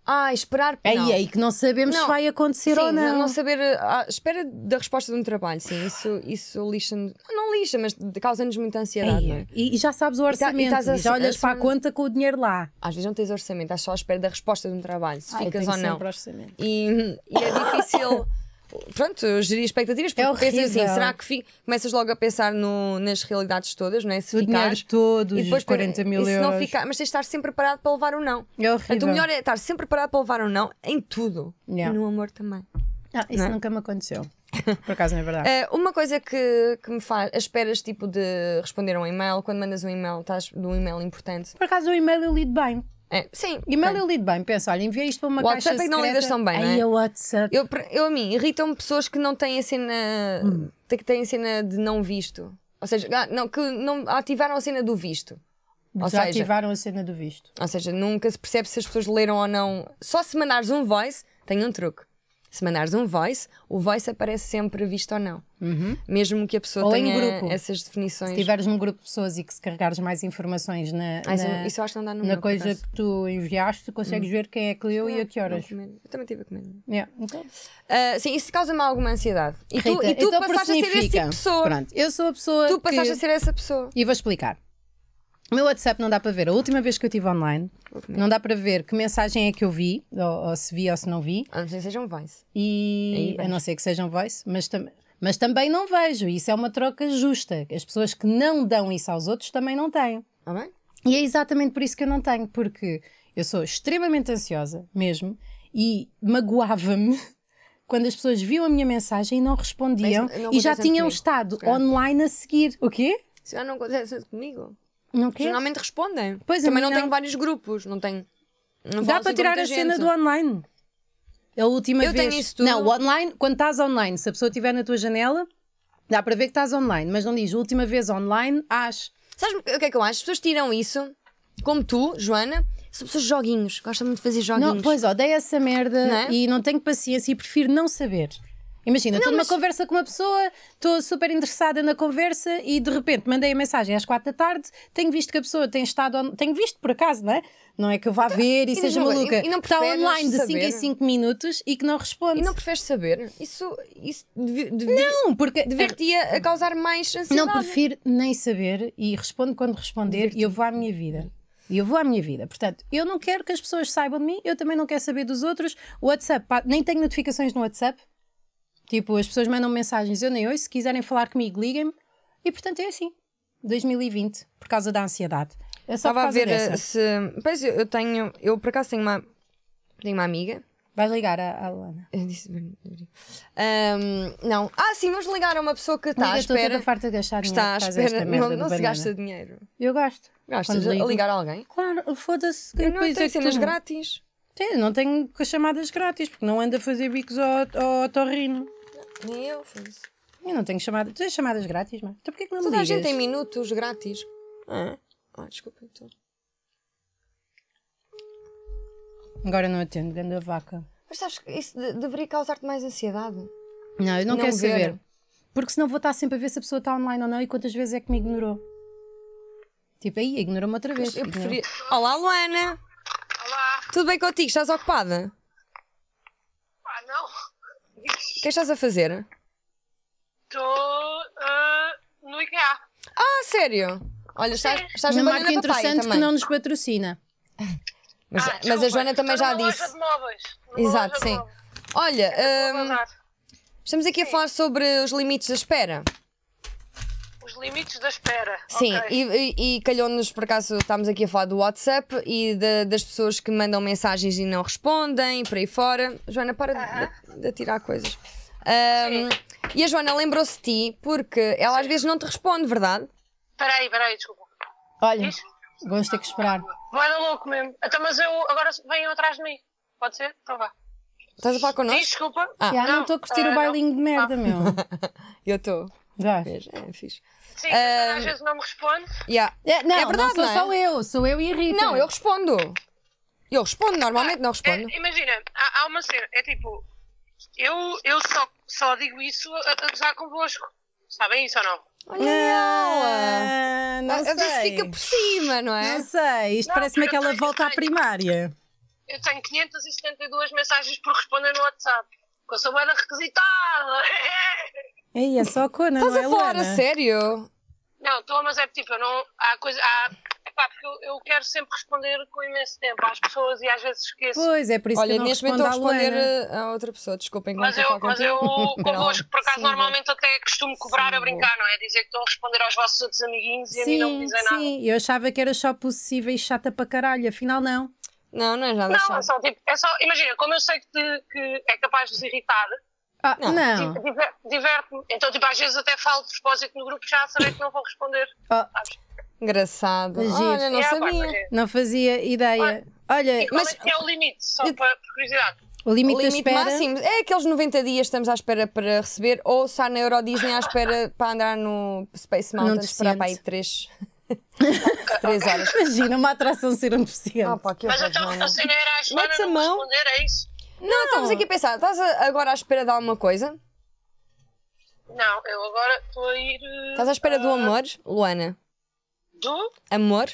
Ah, esperar. É e aí que não sabemos não. se vai acontecer sim, ou não. Não saber. Ah, à espera da resposta de um trabalho, sim. Isso, isso lixa-nos. Não lixa, mas causa-nos muita ansiedade. É? E, já sabes o orçamento. E, tá, e já olhas para a conta com o dinheiro lá. Às vezes não tens orçamento, estás só à espera da resposta de um trabalho, se Ai, ah, ficas ou não. E, e é difícil. *laughs* pronto, gerir expectativas, é porque é pensas assim, será que fico? Começas logo a pensar no, nas realidades todas, não é? Se o ficares, todos, e depois 40 mil euros. Não ficar, mas tens de estar sempre preparado para levar ou não. É horrível. Então, melhor é estar sempre preparado para levar ou não em tudo. Yeah. E no amor também. Ah, isso não? É? nunca me aconteceu. *laughs* Por acaso não é verdade. uh, uma coisa que, que me faz. As esperas tipo de responder a um e-mail, quando mandas um e-mail, estás de um e-mail importante. Por acaso o e-mail eu lido bem. É, sim. E-mail bem. eu lido bem, penso, olha, enviei isto para uma o caixa WhatsApp é não lidas tão bem, aí não é? WhatsApp. Eu, eu, a mim, irritam-me pessoas que não têm a cena, hum. que têm a cena de não visto. Ou seja, ah, não, que não ativaram a cena do visto. já ativaram a cena do visto. Ou seja, nunca se percebe se as pessoas leram ou não. Só se mandares um voice, tem um truque se mandares um voice, o voice aparece sempre visto ou não. Uhum. Mesmo que a pessoa ou tenha essas definições. Se estiveres num grupo de pessoas e que se carregares mais informações na, ah, na isso, isso na meu, coisa que tu enviaste, consegues uhum. ver quem é que leu e a ah, que horas. Eu também tive a comer. Yeah. Uh, sim, isso causa-me alguma ansiedade. E Rita, tu, e tu então passaste a ser essa tipo pessoa. Pronto, eu sou a pessoa. Tu passaste que... a ser essa pessoa. E vou explicar meu WhatsApp não dá para ver. A última vez que eu estive online, okay. não dá para ver que mensagem é que eu vi, ou, ou, se vi ou se não vi. A não ser que sejam voice. E a não ser que sejam voice, mas, tam mas também não vejo. Isso é uma troca justa. As pessoas que não dão isso aos outros também não têm. Amém? Tá e é exatamente por isso que eu não tenho, porque eu sou extremamente ansiosa, mesmo, e magoava-me *laughs* quando as pessoas viam a minha mensagem e não respondiam não e já tinham comigo. estado online a seguir. O quê? Se já não acontece comigo. Não Geralmente respondem. Pois Também não, não tenho vários grupos, não tenho. Não Dá para tirar a gente. cena do online. É a última eu vez. Tenho isso tudo. Não, o online, quando estás online, se a pessoa estiver na tua janela, dá para ver que estás online, mas não diz última vez online, acho. Sabes o que é que eu acho? As pessoas tiram isso, como tu, Joana, são pessoas de joguinhos, gostam muito de fazer joguinhos. Não, pois, odeio essa merda não é? e não tenho paciência e prefiro não saber. Imagina, estou numa mas... conversa com uma pessoa, estou super interessada na conversa e de repente mandei a mensagem às quatro da tarde, tenho visto que a pessoa tem estado. On... Tenho visto por acaso, não é? Não é que eu vá então, ver e, e seja não, maluca. E, e Está online de 5 em 5 minutos e que não responde. E não prefere saber? Isso, isso dev, dev, não, porque é divertia a causar mais ansiedade. Não prefiro nem saber e respondo quando responder e eu vou à minha vida. E eu vou à minha vida. Portanto, eu não quero que as pessoas saibam de mim, eu também não quero saber dos outros. WhatsApp, nem tenho notificações no WhatsApp. Tipo, as pessoas mandam mensagens, eu nem ouço, se quiserem falar comigo, liguem-me. E portanto é assim, 2020, por causa da ansiedade. É Estava a ver eh, dessa. se. Pois eu, eu tenho. Eu por acaso tenho uma. Tenho uma amiga. Vais ligar à, à Luana? Eu disse. Um, não. Ah, sim, vamos ligar a uma pessoa que está à espera. farta de Está à espera. *laughs* Não, não se gasta dinheiro. Eu gasto. Gastas Quando a ligar a alguém? Claro, foda-se. Eu não tenho cenas grátis. Sim, não tenho chamadas grátis, porque não ando a fazer bicos ao, ao, ao torrino. Nem eu fiz. Eu não tenho chamada. Tu tens chamadas grátis, mas então porquê que não Toda me ligas? a gente tem minutos grátis. Ah, ah desculpa então. Agora não atendo, grande a vaca. Mas sabes que isso de- deveria causar-te mais ansiedade? Não, eu não, Não quero ver. saber. Porque senão vou estar sempre a ver se a pessoa está online ou não e quantas vezes é que me ignorou. Tipo, aí, ignorou-me outra vez. Eu preferia. Olá, Luana! Olá, Tudo bem contigo? Estás ocupada? que estás a fazer? Estou uh, ah, no IKEA. Ah, sério? Olha, estás, estás Uma marca interessante que não nos patrocina. *laughs* Mas, Ah, mas a Joana também já numa Loja disse. de móveis, Exato, loja de sim. móveis. Olha, é hum, estamos aqui a falar sobre os limites da espera limites da espera. Sim, okay. e, e, e calhou-nos, por acaso, estamos aqui a falar do WhatsApp e de, das pessoas que mandam mensagens e não respondem, por aí fora. Joana, para uh -huh. de, de atirar coisas. Um, e a Joana lembrou-se de ti porque ela às vezes não te responde, verdade? aí, espera aí, desculpa. Olha, Diz? vamos ter que esperar. Vai dar louco mesmo. Até então, mas eu agora venham atrás de mim. Pode ser? Então vá. Estás a falar connosco? Diz, desculpa. Ah, já, não estou a curtir uh, o ah, bailinho não. de merda, ah. meu. *laughs* eu estou. Já. É, é fixe. Sim, ah, às vezes não me responde. Yeah. É, não, é verdade, não sou não é? eu, sou eu e Rita. Não, eu respondo. Eu respondo, normalmente não ah, é, respondo. É, imagina, há, há uma cena, é tipo, eu, eu só, só digo isso a, a gozar convosco. Sabem isso ou não? Olha ela! Ah, não, não sei. fica por cima, não é? Não sei, isto parece-me aquela tenho, volta à primária. Eu tenho 572 mensagens por responder no WhatsApp. Porque eu sou bem requisitada! *laughs* Ei, é só a cona, Estás não é, a falar Lana? a sério? Não, Thomas então, é tipo, eu não. Há coisa. Há, pá, porque eu, eu quero sempre responder com imenso tempo às pessoas e às vezes esqueço. Pois, é por isso Olha, que eu não neste momento estou a responder eh, a outra pessoa, desculpem que mas eu, Mas eu convosco, *laughs* por acaso, sim, normalmente até costumo cobrar sim, a brincar, não é? Dizer que estão a responder aos vossos outros amiguinhos e sim, a mim não me dizem nada. Sim, eu achava que era só possível e chata para caralho, afinal não. Não, não é nada Não, chato. é só tipo, é só, imagina, como eu sei que, te, que é capaz de nos irritar, ah, não. não. Diverte-me. Então, tipo, às vezes até falo de propósito no grupo já a saber que não vou responder. Oh. Engraçado. Giro. Olha, não é, sabia. Pá, é. não fazia ideia. Olha, Olha e qual mas... é é o limite? Só eu... para curiosidade. O limite, o limite máximo é aqueles 90 dias estamos à espera para receber, ou se na Euro Disney à espera *laughs* para andar no Space Mountain, esperar para aí 3, *laughs* três horas. Imagina uma atração ser um deficiente. Ah, pá, Mas então a cena era à espera responder, é isso? Não, estamos aqui a pensar. Estás agora à espera de alguma coisa? Não, eu agora estou a ir. Eh, estás à espera do amor, Luana? Do? Amor?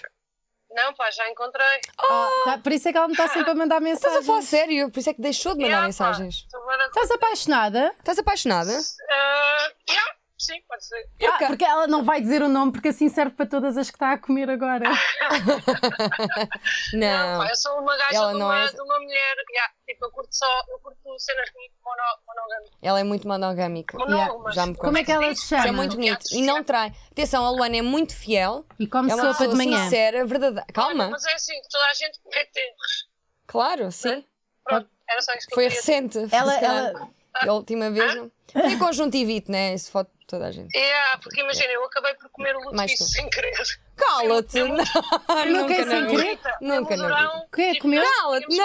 Não, pá, já encontrei. Oh, ah, tá- por isso é que ela me está sempre a mandar mensagens *laughs* Estás a falar sério? Por isso é que deixou de mandar mensagens. Estás apaixonada? Estás apaixonada? Ah, yeah, Sim, pode ser. Ah, okay. Porque ela não vai dizer o nome, porque assim serve para todas as que está a comer agora. *laughs* não, não, eu sou uma gaja ela de, uma, é... de uma mulher. Yeah, tipo, eu curto só eu curto cenas mono, monogâmicas. Ela é muito monogâmica. Yeah, já me Como é que ela se chama? É muito bonito. E não trai. Atenção, a Luana é muito fiel. E como é uma sopa de manhã. sincera, verdadeira. Calma. Mas é assim, toda a gente comete erros. Claro, sim. Pronto, era só isso que Foi recente. ela a última vez não. Foi conjuntivite, né? Isso foto toda a gente. É, yeah, porque imagina, eu acabei por comer o lutefice sem querer. Cala-te! *laughs* nunca é sem querer. Nunca, não. Tipo, Quê? Comeu? Cala-te,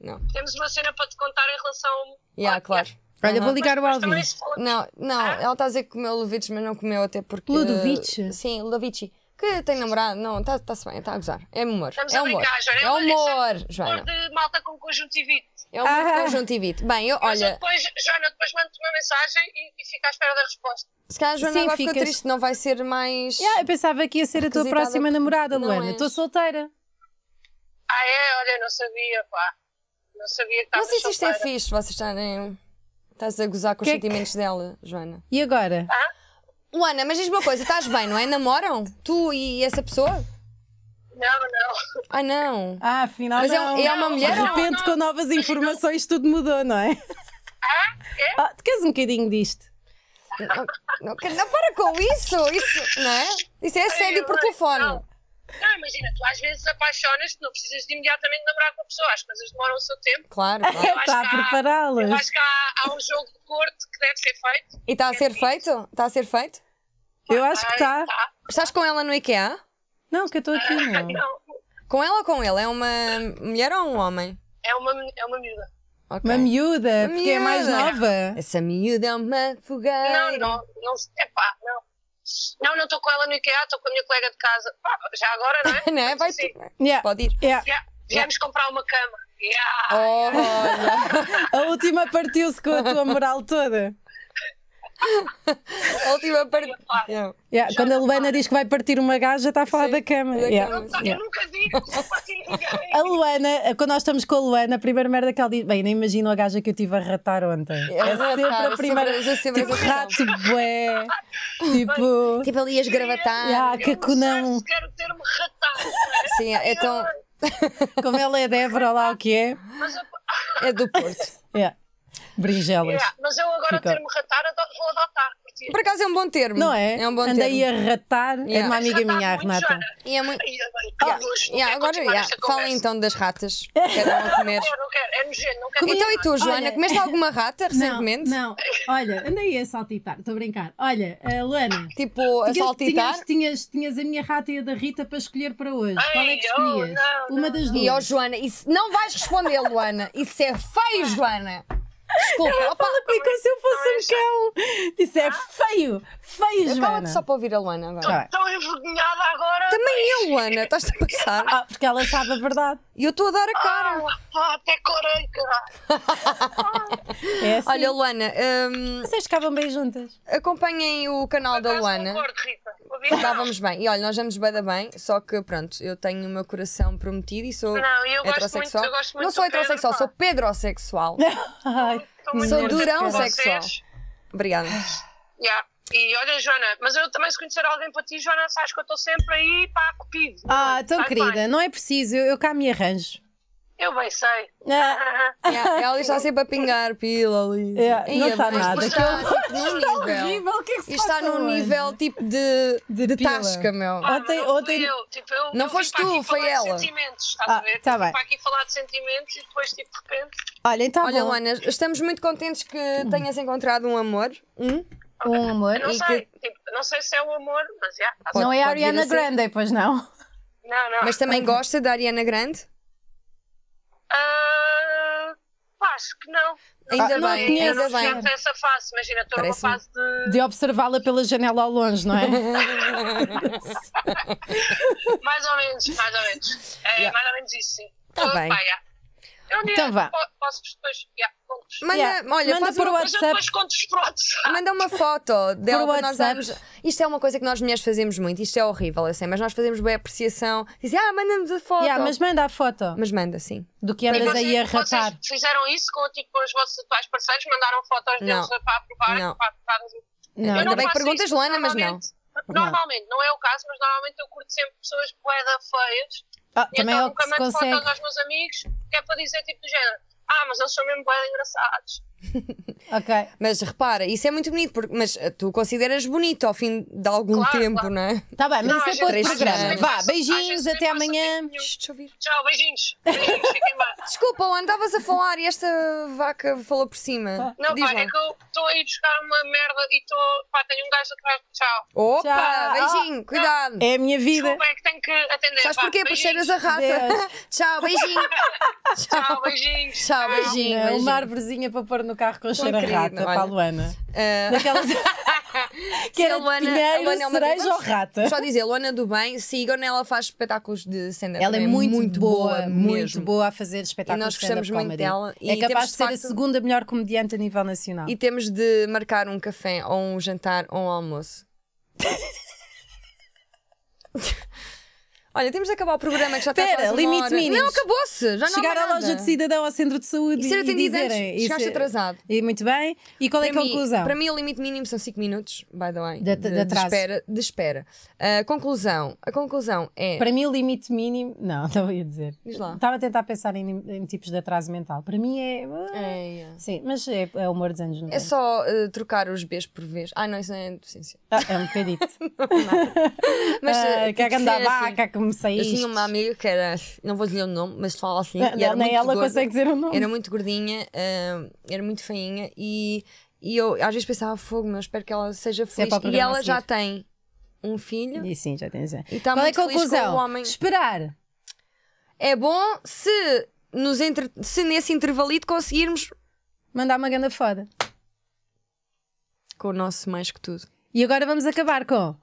não. Temos uma cena para te contar em relação. Yeah, claro. É. Olha, vou ligar o áudio. Não, não, ah? ela está a dizer que comeu Ludovic, mas não comeu até porque. Ludovic? sim, Ludovic. Que tem namorado, não, está-se tá, bem, está a gozar. É humor. é humor. é humor, Joana. de malta com conjuntivite. É um ah. conjuntivite. Bem, eu, olha. depois, Joana, depois mando-te uma mensagem e, e fica à espera da resposta. Se calhar a Joana Sim, agora ficas... triste, não vai ser mais. Yeah, eu pensava que ia ser a tua próxima namorada, Luana. Estou solteira. Ah, é? Olha, não sabia, pá. Não sabia que estava Não sei se isto é solteira. é fixe, vocês estarem. Estás a gozar com que os é sentimentos dela, Joana. E agora? Ah? Luana, mas diz-me uma coisa, estás bem, não é? Namoram? Tu e essa pessoa? Não, não. Ah, não. Ah, afinal. Mas é não. É, é uma mulher. De repente, com novas informações, tudo mudou, não é? Ah, é? ah tu queres um bocadinho disto? Não, não, não, para com isso, isso, não é? Isso é assédio por telefone. Não. não, imagina, tu às vezes apaixonas-te, não precisas de imediatamente namorar com a pessoa, as coisas demoram o seu tempo. Claro, claro. Está a prepará-las. Eu acho que há, há, um jogo de corte que deve ser feito. E está a é ser feito? Está a ser feito? Eu acho que está. Tá. Estás com ela no IKEA? Não, que eu estou aqui, não. *laughs* não. Com ela ou com ele? É uma mulher ou um homem? É uma, é uma miúda. Okay. Uma miúda, uma porque miúda. é mais nova. Essa miúda é uma fogueira. Não, não, não, é pá não. Não, não estou com ela no IKEA, estou com a minha colega de casa. Pá, já agora, não é? *laughs* não é? Vai sim. Yeah. Pode ir. Yeah. Yeah. Viemos comprar uma cama. Yeah. Oh, *laughs* a última partiu-se com a tua moral toda. *laughs* a última parte. Yeah. Yeah. Quando a Luana diz que vai partir uma gaja, está a falar Sim. da cama. Da yeah. cama. Eu, nunca digo, não A Luana, quando nós estamos com a Luana, a primeira merda que ela diz, bem, nem imagino a gaja que eu tive a ratar ontem. É, é sempre a primeira. Sempre, sempre tipo, rato bué. tipo, tipo ali as gravatar. Yeah, que não. Quero ter-me ratado. Né? Sim, é tão. Como ela é Débora, lá o que é. É do Porto. Yeah. Berinjelas. Yeah, é, mas eu agora Fica. termo ratar vou adotar. Porque... Por acaso é um bom termo. Não é? É um bom Andei termo. a ratar. Yeah. É de uma amiga ratar minha, a Renata. E é muito. Ah, yeah. agora, yeah. fala então das ratas. Cada um Não quero, não quero. É nojento, não quero. Então e tu, Joana, Olha... comeste alguma rata recentemente? Não. não. Olha, andei a saltitar, estou a brincar. Olha, a Luana. Tipo, a saltitar? Tinhas, tinhas, tinhas, a minha rata e a da Rita para escolher para hoje. Ai, Qual é que oh, escolhias? Oh, não, uma das duas. E ó, Joana, isso... não vais responder, Luana. Isso é feio, ah. Joana. Desculpa, ela fala comigo como se eu fosse um cão. Isso é feio. Feio, eu Joana. só para ouvir a Luana agora. Vai. Estou envergonhada agora. Também eu, Luana. estás a passar. Ah, porque ela sabe a verdade. E eu estou a dar a cara. Ah, até corei, caralho. *laughs* É olha, assim. Luana. Hum, Vocês ficavam bem juntas. acompanhem o canal da Luana. Estávamos bem. E olha, nós vamos bem da bem, só que pronto, eu tenho o meu coração prometido e sou heterossexual. Não, eu gosto muito não sou heterossexual, sou pedrosexual. *laughs* Ai, sou durão sexual. Obrigada. Yeah. E olha, Joana, mas eu também se conhecer alguém para ti, Joana, sabes que eu estou sempre aí para a cupido. Ah, tão querida, não é preciso, eu, eu cá me arranjo. Eu bem sei. É. Yeah, *laughs* é, ela está sempre a pingar pila ali. Yeah, é, não está nada. está, tipo, num nível. Horrível, que é que está num nível tipo de, de, de tasca, meu. Ah, ontem, não, ontem... Eu, tipo, eu, não eu foste tu, foi ela. Sentimentos, estás ah, a ver? Tá bem. para aqui falar de sentimentos e depois, tipo, de repente. Olha, então. Olha, bom. Luana, estamos muito contentes que hum. tenhas encontrado um amor. Um? Okay. Um amor. Não sei, que... tipo, não sei se é o amor, mas já. Yeah, tá não é a Ariana Grande, pois não. Não, não. Mas também gosta da Ariana Grande? Uh, acho que não. Ainda ah, bem, não ainda bem. Não essa fase, imagina, estou numa fase de. De observá-la pela janela ao longe, não é? *laughs* mais ou menos, mais ou menos. É, yeah. Mais ou menos isso, sim. Tá bem. É então vá. manda, Olha, manda por uma, WhatsApp. contos Manda uma foto *laughs* dela para nós darmos. Isto é uma coisa que nós mulheres fazemos muito, isto é horrível, eu sei, mas nós fazemos boa apreciação. Dizem, ah, manda-nos a foto. Yeah, mas manda a foto. Mas manda, sim. Do que andas aí a ratar. Vocês fizeram isso com, tipo, com os vossos atuais parceiros, mandaram fotos não. deles para aprovar? Não. Para não Não. não, ainda bem que perguntas, Lana, mas não. Normalmente, não. não é o caso, mas normalmente eu curto sempre pessoas poeda feias ah, também então, é nunca mais consegue... fotos aos meus amigos, que é para dizer tipo de género ah, mas eles são mesmo bem engraçados. *laughs* ok. Mas repara, isso é muito bonito, porque, mas tu consideras bonito ao fim de algum claro, tempo, claro. não é? Tá bem, mas não, isso é para programa. Vá, beijinhos, até amanhã. Deixa eu ouvir. Tchau, beijinhos. beijinhos *laughs* fiquem bem. Desculpa, andavas a falar e esta vaca falou por cima. Não, Diz pá, lá. é que eu estou a ir buscar uma merda e estou. pá, tenho um gajo atrás. Tchau. Opa, Tchau. Ah, beijinho, cuidado. É a minha vida. Desculpa, é que tenho que atender. Sabes porquê? Porque cheiras a rata. *laughs* Tchau, beijinho. Tchau, beijinhos. Tchau. Ah, uma árvorezinha para pôr no carro com cheiro a rata para a Luana. Uh... *laughs* que era Luana, pinheiro, Luana é uma cereja ou rata. Só dizer, Luana do Bem, sigam ela faz espetáculos de stand-up. Ela é, é muito, muito, boa, mesmo. muito boa a fazer espetáculos e nós gostamos muito dela. E é capaz de ser facto... a segunda melhor comediante a nível nacional. E temos de marcar um café, ou um jantar, ou um almoço. *laughs* Olha, temos de acabar o programa que já tá Pera, está Espera, limite mínimo. Não, acabou-se. Já Chegar à loja de cidadão ao centro de saúde e, ser e dizerem. Antes, chegaste atrasado. E muito bem. E qual é para é a conclusão? Para mim, o limite mínimo são 5 minutos, by the way. De, de, de, de espera. De espera. Uh, conclusão. A conclusão é. Para mim, o limite mínimo. Não, estava *laughs* a dizer. Diz lá. Estava a tentar pensar em, em, tipos de atraso mental. Para mim é. é, ah, é. Sim, mas é, é humor dos anos 90. É só uh, trocar os Bs por Vs. Ah, não, isso não é deficiência. Ah, é um bocadito. *laughs* não, não. É *laughs* mas. Uh, que é assim. que andava, assim como é Eu tinha uma amiga que era, não vou dizer o nome, mas fala assim. Não, era nem ela gorda, consegue dizer o nome. Era muito gordinha, uh, era muito feinha e, e eu às vezes pensava, fogo, mas espero que ela seja é feliz. é e ela já tem um filho. E sim, já tem. E está Qual muito é a conclusão? Com o homem. Esperar. É bom se, nos entre... se nesse intervalito conseguirmos mandar uma ganda foda. Com o nosso mais que tudo. E agora vamos acabar com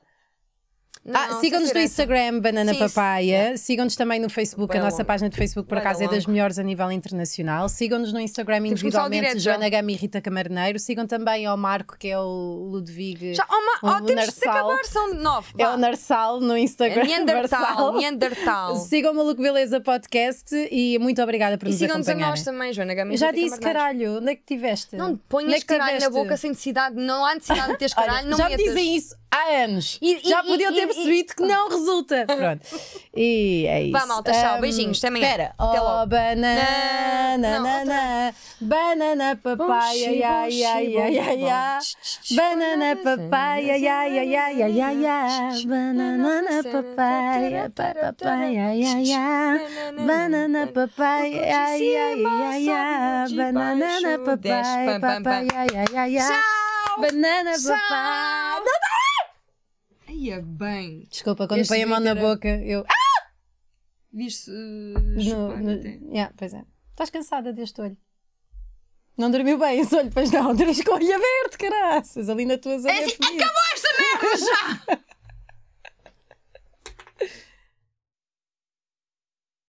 ah, Sigam-nos no Instagram, Banana Sim, Papaya. Sigam-nos também no Facebook, Bem a nossa longo. página de Facebook, por Bem acaso, longo. é das melhores a nível internacional. Sigam-nos no Instagram individualmente, Joana Gama e Rita Camarneiro. Sigam também ao Marco, que é o Ludwig. Já, oh, ma... o oh, temos Narsal. de acabar, são nove. Vá. É o Narsal no Instagram. É Neandertal, Neandertal. *laughs* Sigam o Maluco Beleza Podcast e muito obrigada por e nos acompanharem. E sigam-nos a nós também, Joana Gama. Já disse caralho, onde é que tiveste? Não ponhas é caralho na boca sem necessidade, não há necessidade de teres *laughs* caralho, Olha, não já metas. dizem isso há anos. E, Já e, podiam e, ter percebido que não resulta. Pronto. E é isso. Vá, malta, tchau. Um, Beijinhos, até amanhã. Espera. Oh, banana, banana, banana, papaya, ya, ya, ya, ya, ya. Banana, papaya, ya, ya, ya, ya, ya, ya. Banana, papaya, papaya, ya, ya. Banana, papaya, ya, ya, ya, ya. Banana, papaya, papaya, ya, ya, ya. Banana, papaya. Ia é bem. Desculpa, quando põe a mão na boca, eu. Ah! Viste. Uh, chupar, no, no... Yeah, pois é. Estás cansada deste olho. Não dormiu bem esse olho, pois não. Dormiste com o olho aberto, caraças, ali na tua zona. É assim, acabou esta merda já! *laughs*